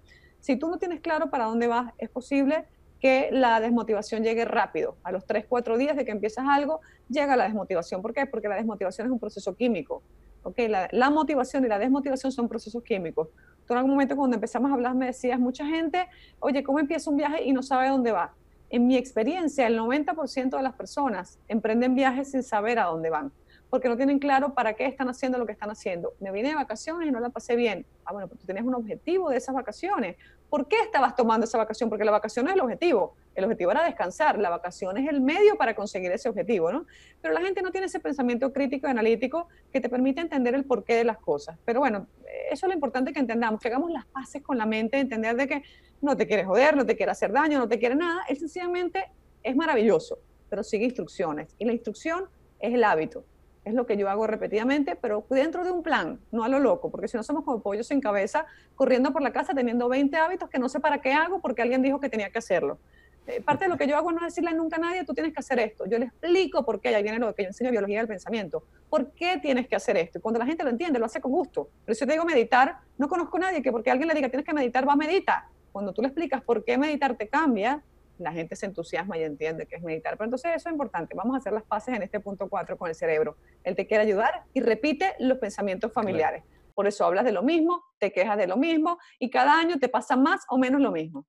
si tú no tienes claro para dónde vas, es posible que la desmotivación llegue rápido. A los 3, 4 días de que empiezas algo, llega la desmotivación. ¿Por qué? Porque la desmotivación es un proceso químico. ¿okay? La, la, motivación y la desmotivación son procesos químicos. Tú en algún momento cuando empezamos a hablar me decías, mucha gente, oye, ¿cómo empieza un viaje y no sabe dónde va? En mi experiencia, el 90% de las personas emprenden viajes sin saber a dónde van, porque no tienen claro para qué están haciendo lo que están haciendo. Me vine de vacaciones y no la pasé bien. Ah, bueno, pero tú tenías un objetivo de esas vacaciones ¿Por qué estabas tomando esa vacación? Porque la vacación no es el objetivo. El objetivo era descansar. La vacación es el medio para conseguir ese objetivo, ¿no? Pero la gente no tiene ese pensamiento crítico y analítico que te permite entender el porqué de las cosas. Pero bueno, eso es lo importante que entendamos, que hagamos las paces con la mente, entender de que no te quieres joder, no te quiere hacer daño, no te quiere nada. Él sencillamente es maravilloso, pero sigue instrucciones. Y la instrucción es el hábito es lo que yo hago repetidamente, pero dentro de un plan, no a lo loco, porque si no somos como pollos sin cabeza, corriendo por la casa teniendo 20 hábitos que no sé para qué hago porque alguien dijo que tenía que hacerlo. Eh, parte de lo que yo hago no es decirle nunca a nadie, tú tienes que hacer esto. Yo le explico por qué, ahí viene lo que yo enseño biología del pensamiento. ¿Por qué tienes que hacer esto? cuando la gente lo entiende, lo hace con gusto. Pero si yo te digo meditar, no conozco a nadie que porque alguien le diga tienes que meditar, va a meditar. Cuando tú le explicas por qué meditar te cambia, la gente se entusiasma y entiende que es meditar. Pero entonces eso es importante. Vamos a hacer las paces en este punto 4 con el cerebro. Él te quiere ayudar y repite los pensamientos familiares. Por eso hablas de lo mismo, te quejas de lo mismo y cada año te pasa más o menos lo mismo.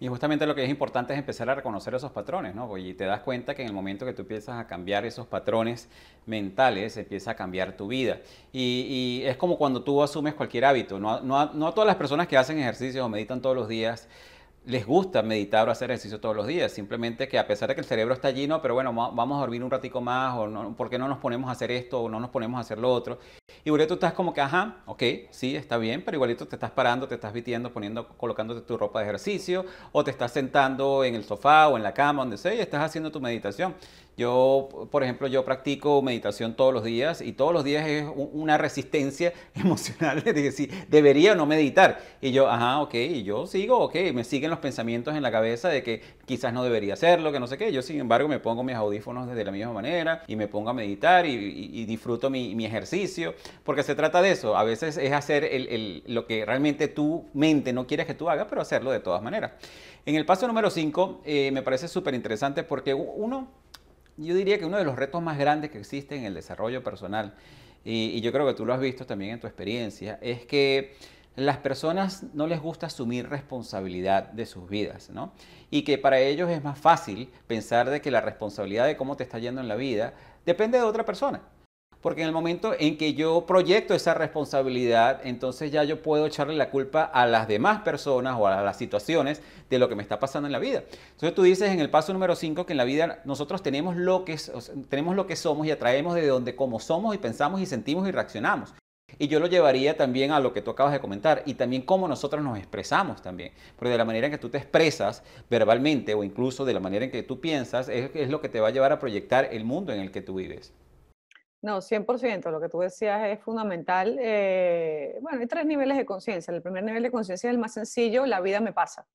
Y justamente lo que es importante es empezar a reconocer esos patrones, ¿no? Y te das cuenta que en el momento que tú empiezas a cambiar esos patrones mentales, empieza a cambiar tu vida. Y, es como cuando tú asumes cualquier hábito. No, todas las personas que hacen ejercicio o meditan todos los días les gusta meditar o hacer ejercicio todos los días, simplemente que a pesar de que el cerebro está lleno, pero bueno, vamos a dormir un ratico más, o no, ¿por qué no nos ponemos a hacer esto o no nos ponemos a hacer lo otro? Y tú estás como que, ajá, ok, sí, está bien, pero igualito te estás parando, te estás vitiendo, poniendo, colocándote tu ropa de ejercicio, o te estás sentando en el sofá o en la cama, donde sea, y estás haciendo tu meditación. Yo, por ejemplo, yo practico meditación todos los días y todos los días es una resistencia <laughs> emocional de decir debería o no meditar. Y yo, ajá, ok, y yo sigo, ok, me siguen los pensamientos en la cabeza de que quizás no debería hacerlo, que no sé qué. Yo, sin embargo, me pongo mis audífonos de la misma manera y me pongo a meditar y, disfruto mi, ejercicio, porque se trata de eso. A veces es hacer lo que realmente tu mente no quieres que tú hagas, pero hacerlo de todas maneras. En el paso número 5 eh, me parece súper interesante porque uno yo diría que uno de los retos más grandes que existe en el desarrollo personal, y, yo creo que tú lo has visto también en tu experiencia, es que las personas no les gusta asumir responsabilidad de sus vidas, ¿no? Y que para ellos es más fácil pensar de que la responsabilidad de cómo te está yendo en la vida depende de otra persona. Porque en el momento en que yo proyecto esa responsabilidad, entonces ya yo puedo echarle la culpa a las demás personas o a las situaciones de lo que me está pasando en la vida. Entonces tú dices en el paso número 5 que en la vida nosotros tenemos lo que, tenemos lo que somos y atraemos de donde como somos y pensamos y sentimos y reaccionamos. Y yo lo llevaría también a lo que tú acabas de comentar y también cómo nosotros nos expresamos también. Porque de la manera en que tú te expresas verbalmente o incluso de la manera en que tú piensas es lo que te va a llevar a proyectar el mundo en el que tú vives. No, 100%, lo que tú decías es fundamental. Eh, bueno, hay tres niveles de conciencia. El primer nivel de conciencia es el más sencillo, la vida me pasa,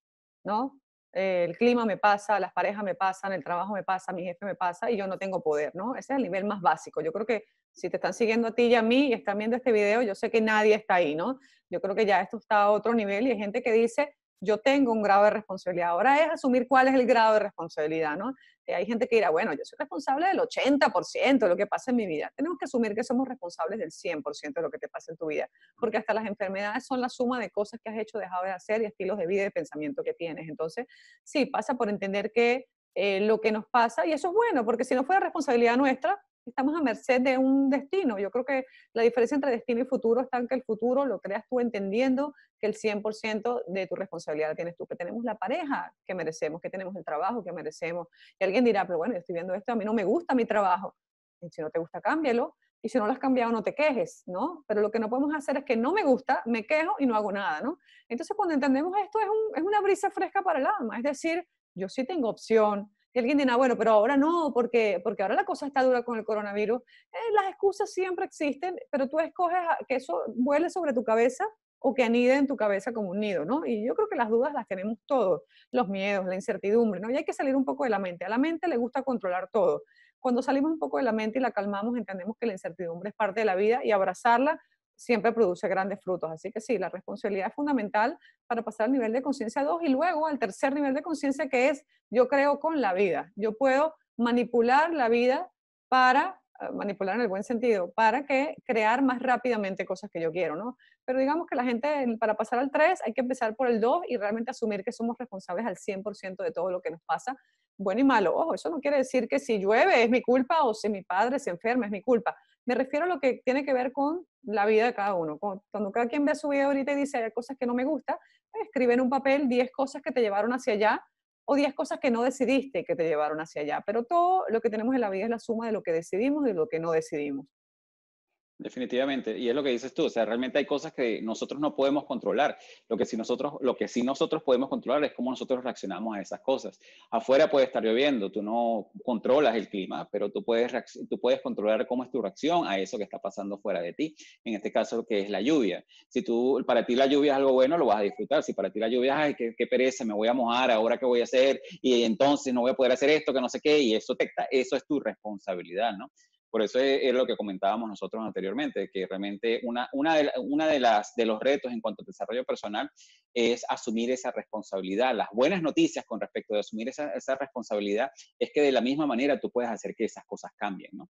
¿no? Eh, el clima me pasa, las parejas me pasan, el trabajo me pasa, mi jefe me pasa y yo no tengo poder, ¿no? Ese es el nivel más básico. Yo creo que si te están siguiendo a ti y a mí y están viendo este video, yo sé que nadie está ahí, ¿no? Yo creo que ya esto está a otro nivel y hay gente que dice, yo tengo un grado de responsabilidad. Ahora es asumir cuál es el grado de responsabilidad, ¿no? Este, hay gente que dirá, bueno, yo soy responsable del 80% de lo que pasa en mi vida. Tenemos que asumir que somos responsables del 100% de lo que te pasa en tu vida, porque hasta las enfermedades son la suma de cosas que has hecho, dejado de hacer y estilos de vida y de pensamiento que tienes. Entonces, sí, pasa por entender que eh, lo que nos pasa, y eso es bueno, porque si no fuera responsabilidad nuestra, estamos a merced de un destino. Yo creo que la diferencia entre destino y futuro está en que el futuro lo creas tú entendiendo que el 100% de tu responsabilidad la tienes tú, que tenemos la pareja que merecemos, que tenemos el trabajo que merecemos. Y alguien dirá, pero bueno, yo estoy viendo esto, a mí no me gusta mi trabajo. si no te gusta, cámbialo. Y si no lo has cambiado, no te quejes, ¿no? Pero lo que no podemos hacer es que no me gusta, me quejo y no hago nada, ¿no? Entonces, cuando entendemos esto, es, un, es una brisa fresca para el alma. Es decir, yo sí tengo opción, y alguien dirá, bueno, pero ahora no, porque, porque ahora la cosa está dura con el coronavirus. Eh, las excusas siempre existen, pero tú escoges que eso vuele sobre tu cabeza o que anide en tu cabeza como un nido, ¿no? Y yo creo que las dudas las tenemos todos, los miedos, la incertidumbre, ¿no? Y hay que salir un poco de la mente. A la mente le gusta controlar todo. Cuando salimos un poco de la mente y la calmamos, entendemos que la incertidumbre es parte de la vida y abrazarla siempre produce grandes frutos. Así que sí, la responsabilidad es fundamental para pasar al nivel de conciencia 2 y luego al tercer nivel de conciencia que es yo creo con la vida. Yo puedo manipular la vida para eh, manipular en el buen sentido, para que crear más rápidamente cosas que yo quiero, ¿no? Pero digamos que la gente, para pasar al 3, hay que empezar por el 2 y realmente asumir que somos responsables al 100% de todo lo que nos pasa, bueno y malo. Ojo, eso no quiere decir que si llueve es mi culpa o si mi padre se enferma es mi culpa. Me refiero a lo que tiene que ver con la vida de cada uno. Cuando cada quien ve su vida ahorita y dice, hay cosas que no me gusta, pues, escribe en un papel 10 cosas que te llevaron hacia allá o 10 cosas que no decidiste que te llevaron hacia allá. Pero todo lo que tenemos en la vida es la suma de lo que decidimos y lo que no decidimos. Definitivamente, y es lo que dices tú, o sea, realmente hay cosas que nosotros no podemos controlar. Lo que sí nosotros, lo que sí nosotros podemos controlar es cómo nosotros reaccionamos a esas cosas. Afuera puede estar lloviendo, tú no controlas el clima, pero tú puedes, tú puedes controlar cómo es tu reacción a eso que está pasando fuera de ti. En este caso, lo que es la lluvia. Si tú, para ti la lluvia es algo bueno, lo vas a disfrutar. Si para ti la lluvia, ay, qué, qué pereza, me voy a mojar, ahora qué voy a hacer, y entonces no voy a poder hacer esto, que no sé qué, y eso te, eso es tu responsabilidad, ¿no? Por eso es, lo que comentábamos nosotros anteriormente, que realmente una, de, una de, las, de los retos en cuanto a desarrollo personal es asumir esa responsabilidad. Las buenas noticias con respecto de asumir esa, esa responsabilidad es que de la misma manera tú puedes hacer que esas cosas cambien, ¿no?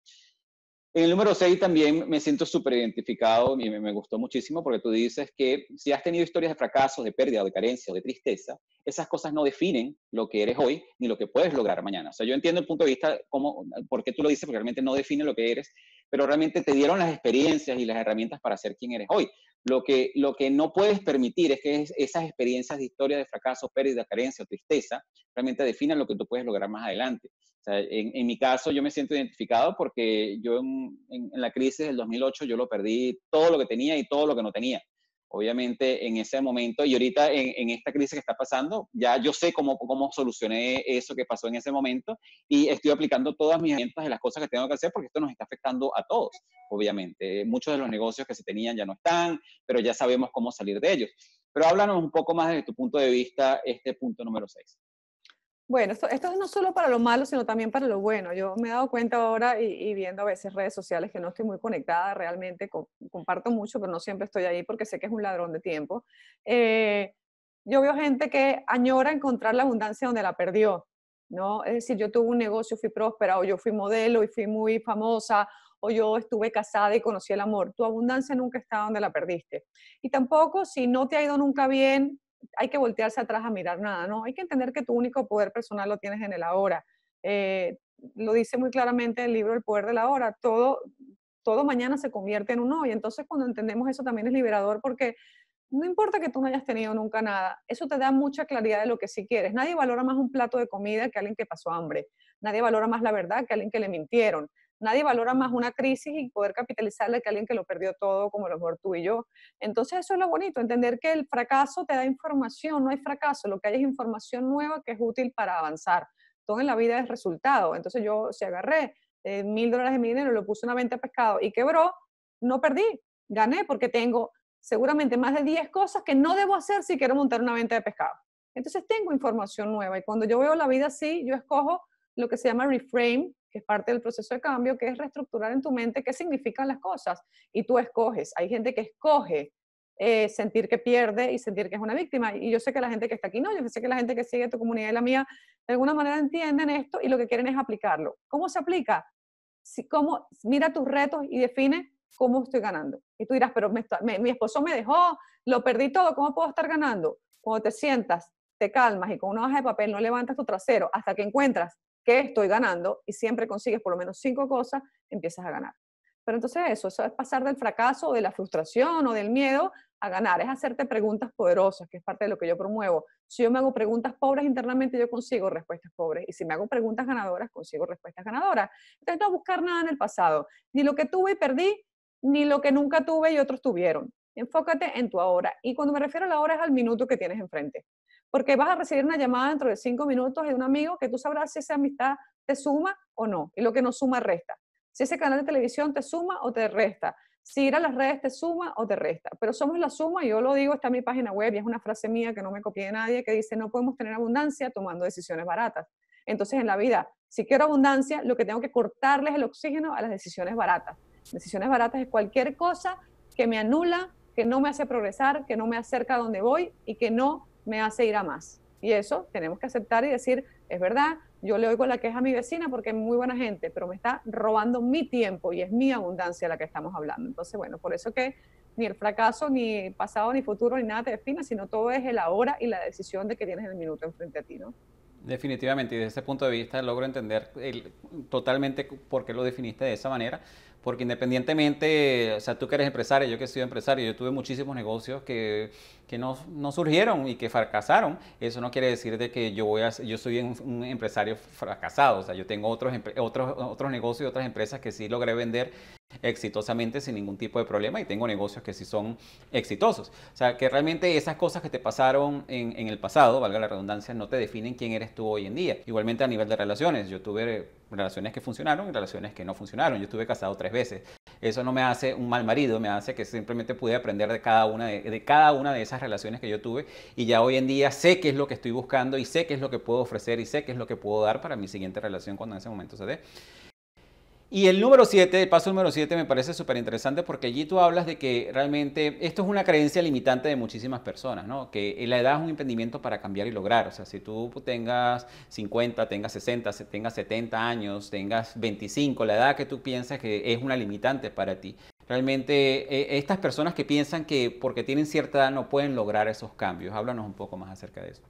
En el número 6 también me siento súper identificado y me, gustó muchísimo porque tú dices que si has tenido historias de fracasos, de pérdida, de carencia o de tristeza, esas cosas no definen lo que eres hoy ni lo que puedes lograr mañana. O sea, yo entiendo el punto de vista, cómo, por qué tú lo dices, porque realmente no define lo que eres, pero realmente te dieron las experiencias y las herramientas para ser quien eres hoy. Lo que, lo que no puedes permitir es que esas experiencias de historia de fracaso, pérdida, carencia o tristeza realmente definan lo que tú puedes lograr más adelante. O sea, en, mi caso yo me siento identificado porque yo en, la crisis del 2008 yo lo perdí todo lo que tenía y todo lo que no tenía. Obviamente en ese momento y ahorita en, esta crisis que está pasando, ya yo sé cómo, cómo solucioné eso que pasó en ese momento y estoy aplicando todas mis herramientas de las cosas que tengo que hacer porque esto nos está afectando a todos, obviamente. Muchos de los negocios que se tenían ya no están, pero ya sabemos cómo salir de ellos. Pero háblanos un poco más desde tu punto de vista este punto número 6. Bueno, esto, es no solo para lo malo, sino también para lo bueno. Yo me he dado cuenta ahora y, viendo a veces redes sociales que no estoy muy conectada realmente, comparto mucho, pero no siempre estoy ahí porque sé que es un ladrón de tiempo. Eh, yo veo gente que añora encontrar la abundancia donde la perdió, ¿no? Es decir, yo tuve un negocio, fui próspera, o yo fui modelo y fui muy famosa, o yo estuve casada y conocí el amor. Tu abundancia nunca está donde la perdiste. Y tampoco, si no te ha ido nunca bien, hay que voltearse atrás a mirar nada, no, hay que entender que tu único poder personal lo tienes en el ahora. Eh, lo dice muy claramente el libro El poder de la hora, todo, todo mañana se convierte en un hoy, entonces cuando entendemos eso también es liberador porque no importa que tú no hayas tenido nunca nada, eso te da mucha claridad de lo que sí quieres. Nadie valora más un plato de comida que alguien que pasó hambre, nadie valora más la verdad que alguien que le mintieron, Nadie valora más una crisis y poder capitalizarla que alguien que lo perdió todo, como lo mejor tú y yo. Entonces eso es lo bonito, entender que el fracaso te da información, no hay fracaso, lo que hay es información nueva que es útil para avanzar. Todo en la vida es resultado. Entonces yo si agarré eh, mil dólares de mi dinero, lo puse en una venta de pescado y quebró, no perdí, gané porque tengo seguramente más de 10 cosas que no debo hacer si quiero montar una venta de pescado. Entonces tengo información nueva y cuando yo veo la vida así, yo escojo lo que se llama reframe, que es parte del proceso de cambio, que es reestructurar en tu mente qué significan las cosas. Y tú escoges. Hay gente que escoge eh, sentir que pierde y sentir que es una víctima. Y yo sé que la gente que está aquí no, yo sé que la gente que sigue tu comunidad y la mía, de alguna manera entienden esto y lo que quieren es aplicarlo. ¿Cómo se aplica? Si, ¿Cómo? Mira tus retos y define cómo estoy ganando. Y tú dirás, pero mi esposo me dejó, lo perdí todo, ¿cómo puedo estar ganando? Cuando te sientas, te calmas y con una hoja de papel no levantas tu trasero hasta que encuentras qué estoy ganando y siempre consigues por lo menos cinco cosas, empiezas a ganar. Pero entonces eso, eso es pasar del fracaso, de la frustración o del miedo a ganar, es hacerte preguntas poderosas, que es parte de lo que yo promuevo. Si yo me hago preguntas pobres internamente, yo consigo respuestas pobres. Y si me hago preguntas ganadoras, consigo respuestas ganadoras. Entonces no buscar nada en el pasado, ni lo que tuve y perdí, ni lo que nunca tuve y otros tuvieron. Enfócate en tu ahora. Y cuando me refiero a la hora es al minuto que tienes enfrente porque vas a recibir una llamada dentro de cinco minutos de un amigo que tú sabrás si esa amistad te suma o no, y lo que no suma resta. Si ese canal de televisión te suma o te resta, si ir a las redes te suma o te resta, pero somos la suma, yo lo digo, está en mi página web y es una frase mía que no me copié de nadie, que dice, no podemos tener abundancia tomando decisiones baratas. Entonces en la vida, si quiero abundancia, lo que tengo que cortarles el oxígeno a las decisiones baratas. Decisiones baratas es cualquier cosa que me anula, que no me hace progresar, que no me acerca a donde voy y que no me hace ir a más. Y eso tenemos que aceptar y decir, es verdad, yo le oigo la queja a mi vecina porque es muy buena gente, pero me está robando mi tiempo y es mi abundancia la que estamos hablando. Entonces, bueno, por eso que ni el fracaso, ni pasado, ni futuro, ni nada te define, sino todo es el ahora y la decisión de que tienes el minuto enfrente a ti, ¿no? Definitivamente, y desde ese punto de vista logro entender totalmente por qué lo definiste de esa manera, porque independientemente, o sea, tú que eres empresario, yo que soy empresario, yo tuve muchísimos negocios que, que no, surgieron y que fracasaron. Eso no quiere decir de que yo, voy a, yo soy un, un, empresario fracasado, o sea, yo tengo otros, otros, otros negocios y otras empresas que sí logré vender exitosamente sin ningún tipo de problema y tengo negocios que sí son exitosos. O sea, que realmente esas cosas que te pasaron en, en el pasado, valga la redundancia, no te definen quién eres tú hoy en día. Igualmente a nivel de relaciones, yo tuve relaciones que funcionaron y relaciones que no funcionaron. Yo estuve casado tres veces. Eso no me hace un mal marido, me hace que simplemente pude aprender de cada, una de, de cada una de esas relaciones que yo tuve y ya hoy en día sé qué es lo que estoy buscando y sé qué es lo que puedo ofrecer y sé qué es lo que puedo dar para mi siguiente relación cuando en ese momento se dé. Y el número 7, el paso número 7 me parece súper interesante porque allí tú hablas de que realmente esto es una creencia limitante de muchísimas personas, ¿no? Que la edad es un impedimento para cambiar y lograr. O sea, si tú tengas 50, tengas 60, tengas 70 años, tengas 25, la edad que tú piensas que es una limitante para ti. Realmente eh, estas personas que piensan que porque tienen cierta edad no pueden lograr esos cambios. Háblanos un poco más acerca de eso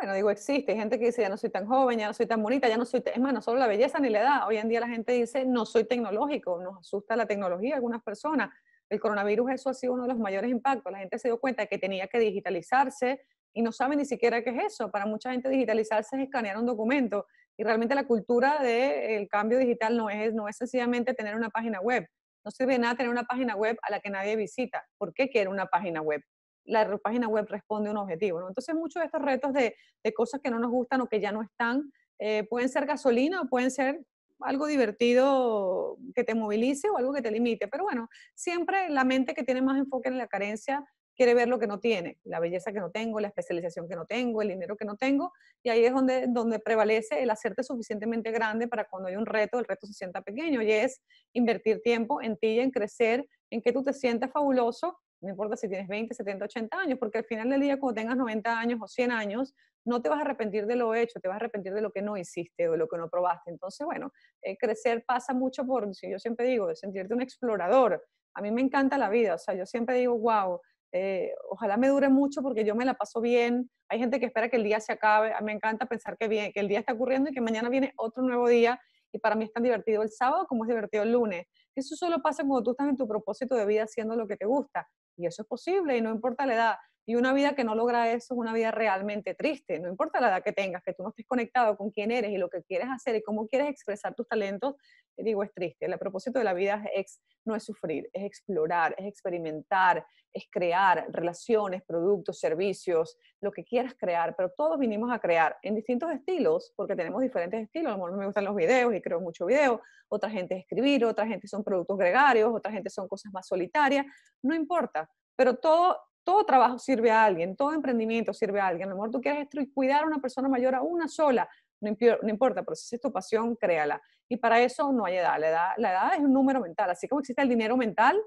bueno, digo, existe. gente que dice, ya no soy tan joven, ya no soy tan bonita, ya no soy, es más, no solo la belleza ni la edad. Hoy en día la gente dice, no soy tecnológico, nos asusta la tecnología a algunas personas. El coronavirus, eso ha sido uno de los mayores impactos. La gente se dio cuenta que tenía que digitalizarse y no sabe ni siquiera qué es eso. Para mucha gente digitalizarse es escanear un documento y realmente la cultura del cambio digital no es, no es sencillamente tener una página web. No sirve de nada tener una página web a la que nadie visita. ¿Por qué quiero una página web? la página web responde a un objetivo. ¿no? Entonces, muchos de estos retos de, cosas que no nos gustan o que ya no están, eh, pueden ser gasolina o pueden ser algo divertido que te movilice o algo que te limite. Pero bueno, siempre la mente que tiene más enfoque en la carencia quiere ver lo que no tiene, la belleza que no tengo, la especialización que no tengo, el dinero que no tengo, y ahí es donde, donde prevalece el hacerte suficientemente grande para cuando hay un reto, el reto se sienta pequeño, y es invertir tiempo en ti, y en crecer, en que tú te sientas fabuloso no importa si tienes 20, 70, 80 años, porque al final del día, cuando tengas 90 años o 100 años, no te vas a arrepentir de lo hecho, te vas a arrepentir de lo que no hiciste o de lo que no probaste. Entonces, bueno, eh, crecer pasa mucho por, si yo siempre digo, de sentirte un explorador. A mí me encanta la vida, o sea, yo siempre digo, wow, eh, ojalá me dure mucho porque yo me la paso bien. Hay gente que espera que el día se acabe. A mí me encanta pensar que, que el día está ocurriendo y que mañana viene otro nuevo día. Y para mí es tan divertido el sábado como es divertido el lunes. Eso solo pasa cuando tú estás en tu propósito de vida haciendo lo que te gusta. Y eso es posible y no importa la edad. Y una vida que no logra eso es una vida realmente triste, no importa la edad que tengas, que tú no estés conectado con quién eres y lo que quieres hacer y cómo quieres expresar tus talentos, digo, es triste. El propósito de la vida es, no es sufrir, es explorar, es experimentar, es crear relaciones, productos, servicios, lo que quieras crear, pero todos vinimos a crear en distintos estilos, porque tenemos diferentes estilos, a lo mejor me gustan los videos y creo mucho video, otra gente es escribir, otra gente son productos gregarios, otra gente son cosas más solitarias, no importa, pero todo todo trabajo sirve a alguien, todo emprendimiento sirve a alguien. A lo mejor tú quieres cuidar a una persona mayor a una sola, no, importa, pero si es tu pasión, créala. Y para eso no hay edad. La, edad. la edad es un número mental. Así como existe el dinero mental,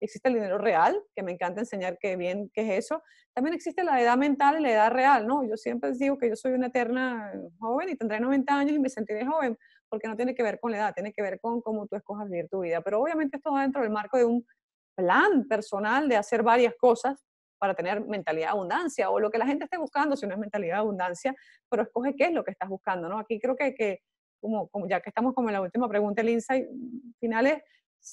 existe el dinero real, que me encanta enseñar qué bien qué es eso. También existe la edad mental y la edad real, ¿no? Yo siempre digo que yo soy una eterna joven y tendré 90 años y me sentiré joven, porque no tiene que ver con la edad, tiene que ver con cómo tú escojas vivir tu vida. Pero obviamente esto va dentro del marco de un plan personal de hacer varias cosas para tener mentalidad de abundancia o lo que la gente esté buscando, si no es mentalidad de abundancia, pero escoge qué es lo que estás buscando, ¿no? Aquí creo que, que como, como, ya que estamos como en la última pregunta, el insight final es,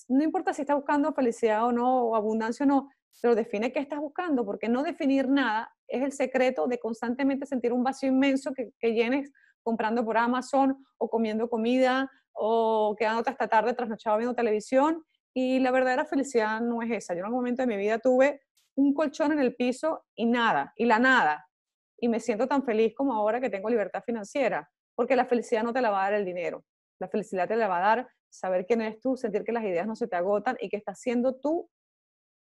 no importa si estás buscando felicidad o no, o abundancia o no, pero define qué estás buscando, porque no definir nada es el secreto de constantemente sentir un vacío inmenso que, que llenes comprando por Amazon o comiendo comida o quedándote hasta tarde trasnochado viendo televisión. Y la verdadera felicidad no es esa. Yo en algún momento de mi vida tuve un colchón en el piso y nada, y la nada. Y me siento tan feliz como ahora que tengo libertad financiera, porque la felicidad no te la va a dar el dinero. La felicidad te la va a dar saber quién eres tú, sentir que las ideas no se te agotan y que estás siendo tú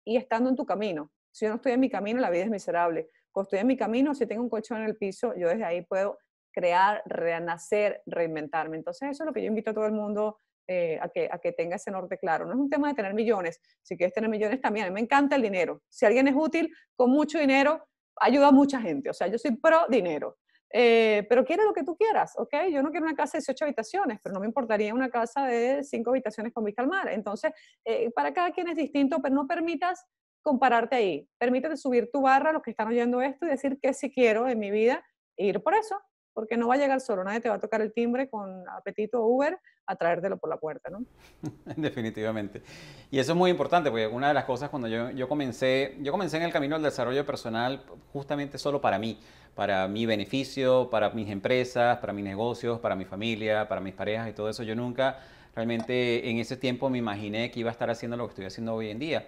y estando en tu camino. Si yo no estoy en mi camino, la vida es miserable. Cuando estoy en mi camino, si tengo un colchón en el piso, yo desde ahí puedo crear, renacer, reinventarme. Entonces eso es lo que yo invito a todo el mundo eh, a, que, a que tenga ese norte claro. No es un tema de tener millones. Si quieres tener millones también, a mí me encanta el dinero. Si alguien es útil con mucho dinero, ayuda a mucha gente. O sea, yo soy pro dinero. Eh, pero quiero lo que tú quieras, ¿ok? Yo no quiero una casa de 18 habitaciones, pero no me importaría una casa de 5 habitaciones con vista al Entonces, eh, para cada quien es distinto, pero no permitas compararte ahí. Permítete subir tu barra, a los que están oyendo esto, y decir que si quiero en mi vida e ir por eso, porque no va a llegar solo, nadie te va a tocar el timbre con apetito Uber a traértelo por la puerta, ¿no? <laughs> Definitivamente. Y eso es muy importante, porque una de las cosas cuando yo, yo comencé, yo comencé en el camino del desarrollo personal justamente solo para mí, para mi beneficio, para mis empresas, para mis negocios, para mi familia, para mis parejas y todo eso. Yo nunca realmente en ese tiempo me imaginé que iba a estar haciendo lo que estoy haciendo hoy en día.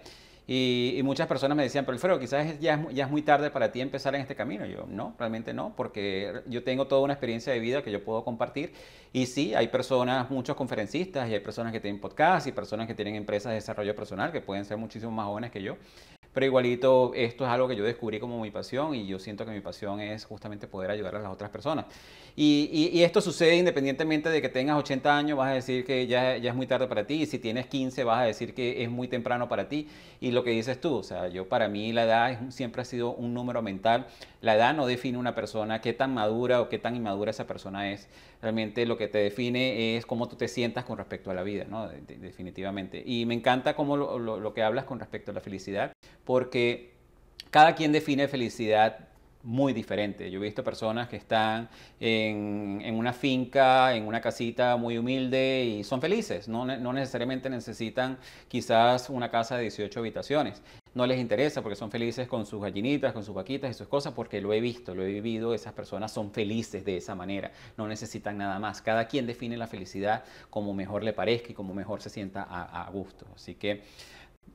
Y, muchas personas me decían, pero Alfredo, quizás ya es, ya es muy tarde para ti empezar en este camino. Yo, no, realmente no, porque yo tengo toda una experiencia de vida que yo puedo compartir. Y sí, hay personas, muchos conferencistas, y hay personas que tienen podcasts, y personas que tienen empresas de desarrollo personal, que pueden ser muchísimo más jóvenes que yo. Pero igualito, esto es algo que yo descubrí como mi pasión y yo siento que mi pasión es justamente poder ayudar a las otras personas. Y, esto sucede independientemente de que tengas 80 años, vas a decir que ya, es muy tarde para ti, y si tienes 15 vas a decir que es muy temprano para ti. Y lo que dices tú, o sea, yo para mí la edad siempre ha sido un número mental. La edad no define una persona, qué tan madura o qué tan inmadura esa persona es realmente lo que te define es cómo tú te sientas con respecto a la vida, definitivamente. Y me encanta cómo lo, que hablas con respecto a la felicidad, porque cada quien define felicidad muy diferente. Yo he visto personas que están en, una finca, en una casita muy humilde y son felices. No, no, necesariamente necesitan quizás una casa de 18 habitaciones no les interesa porque son felices con sus gallinitas, con sus vaquitas y sus cosas, porque lo he visto, lo he vivido, esas personas son felices de esa manera, no necesitan nada más. Cada quien define la felicidad como mejor le parezca y como mejor se sienta a, gusto. Así que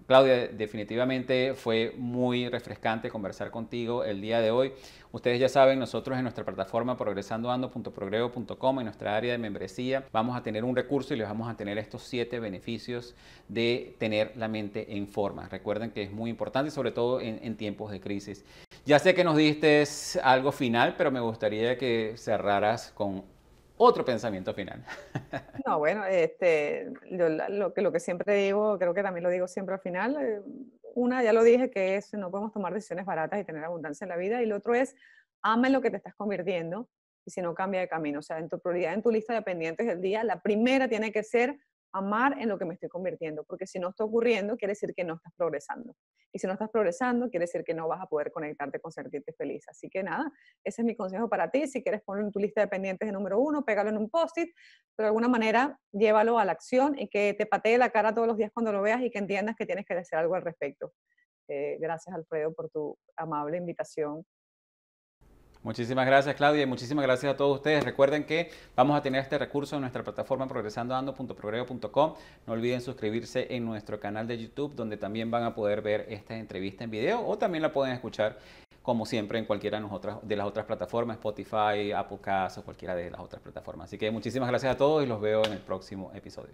Claudia, definitivamente fue muy refrescante conversar contigo el día de hoy. Ustedes ya saben, nosotros en nuestra plataforma progresandoando.progreo.com, en nuestra área de membresía, vamos a tener un recurso y les vamos a tener estos siete beneficios de tener la mente en forma. Recuerden que es muy importante, sobre todo en, tiempos de crisis. Ya sé que nos diste algo final, pero me gustaría que cerraras con otro pensamiento final. <laughs> No, bueno, este, lo, que siempre digo, creo que también lo digo siempre al final, eh, una, ya lo dije, que es no podemos tomar decisiones baratas y tener abundancia en la vida, y el otro es, ama lo que te estás convirtiendo, y si no, cambia de camino. O sea, en tu prioridad, en tu lista de pendientes del día, la primera tiene que ser amar en lo que me estoy convirtiendo, porque si no está ocurriendo, quiere decir que no estás progresando. Y si no estás progresando, quiere decir que no vas a poder conectarte con sentirte feliz. Así que nada, ese es mi consejo para ti. Si quieres ponerlo en tu lista de pendientes de número uno, pégalo en un post-it, pero de alguna manera llévalo a la acción y que te patee la cara todos los días cuando lo veas y que entiendas que tienes que hacer algo al respecto. Eh, gracias, Alfredo, por tu amable invitación Muchísimas gracias, Claudia, y muchísimas gracias a todos ustedes. Recuerden que vamos a tener este recurso en nuestra plataforma progresandoando.progreo.com. No olviden suscribirse en nuestro canal de YouTube, donde también van a poder ver esta entrevista en video o también la pueden escuchar como siempre en cualquiera de, las otras plataformas, Spotify, Apple o cualquiera de las otras plataformas. Así que muchísimas gracias a todos y los veo en el próximo episodio.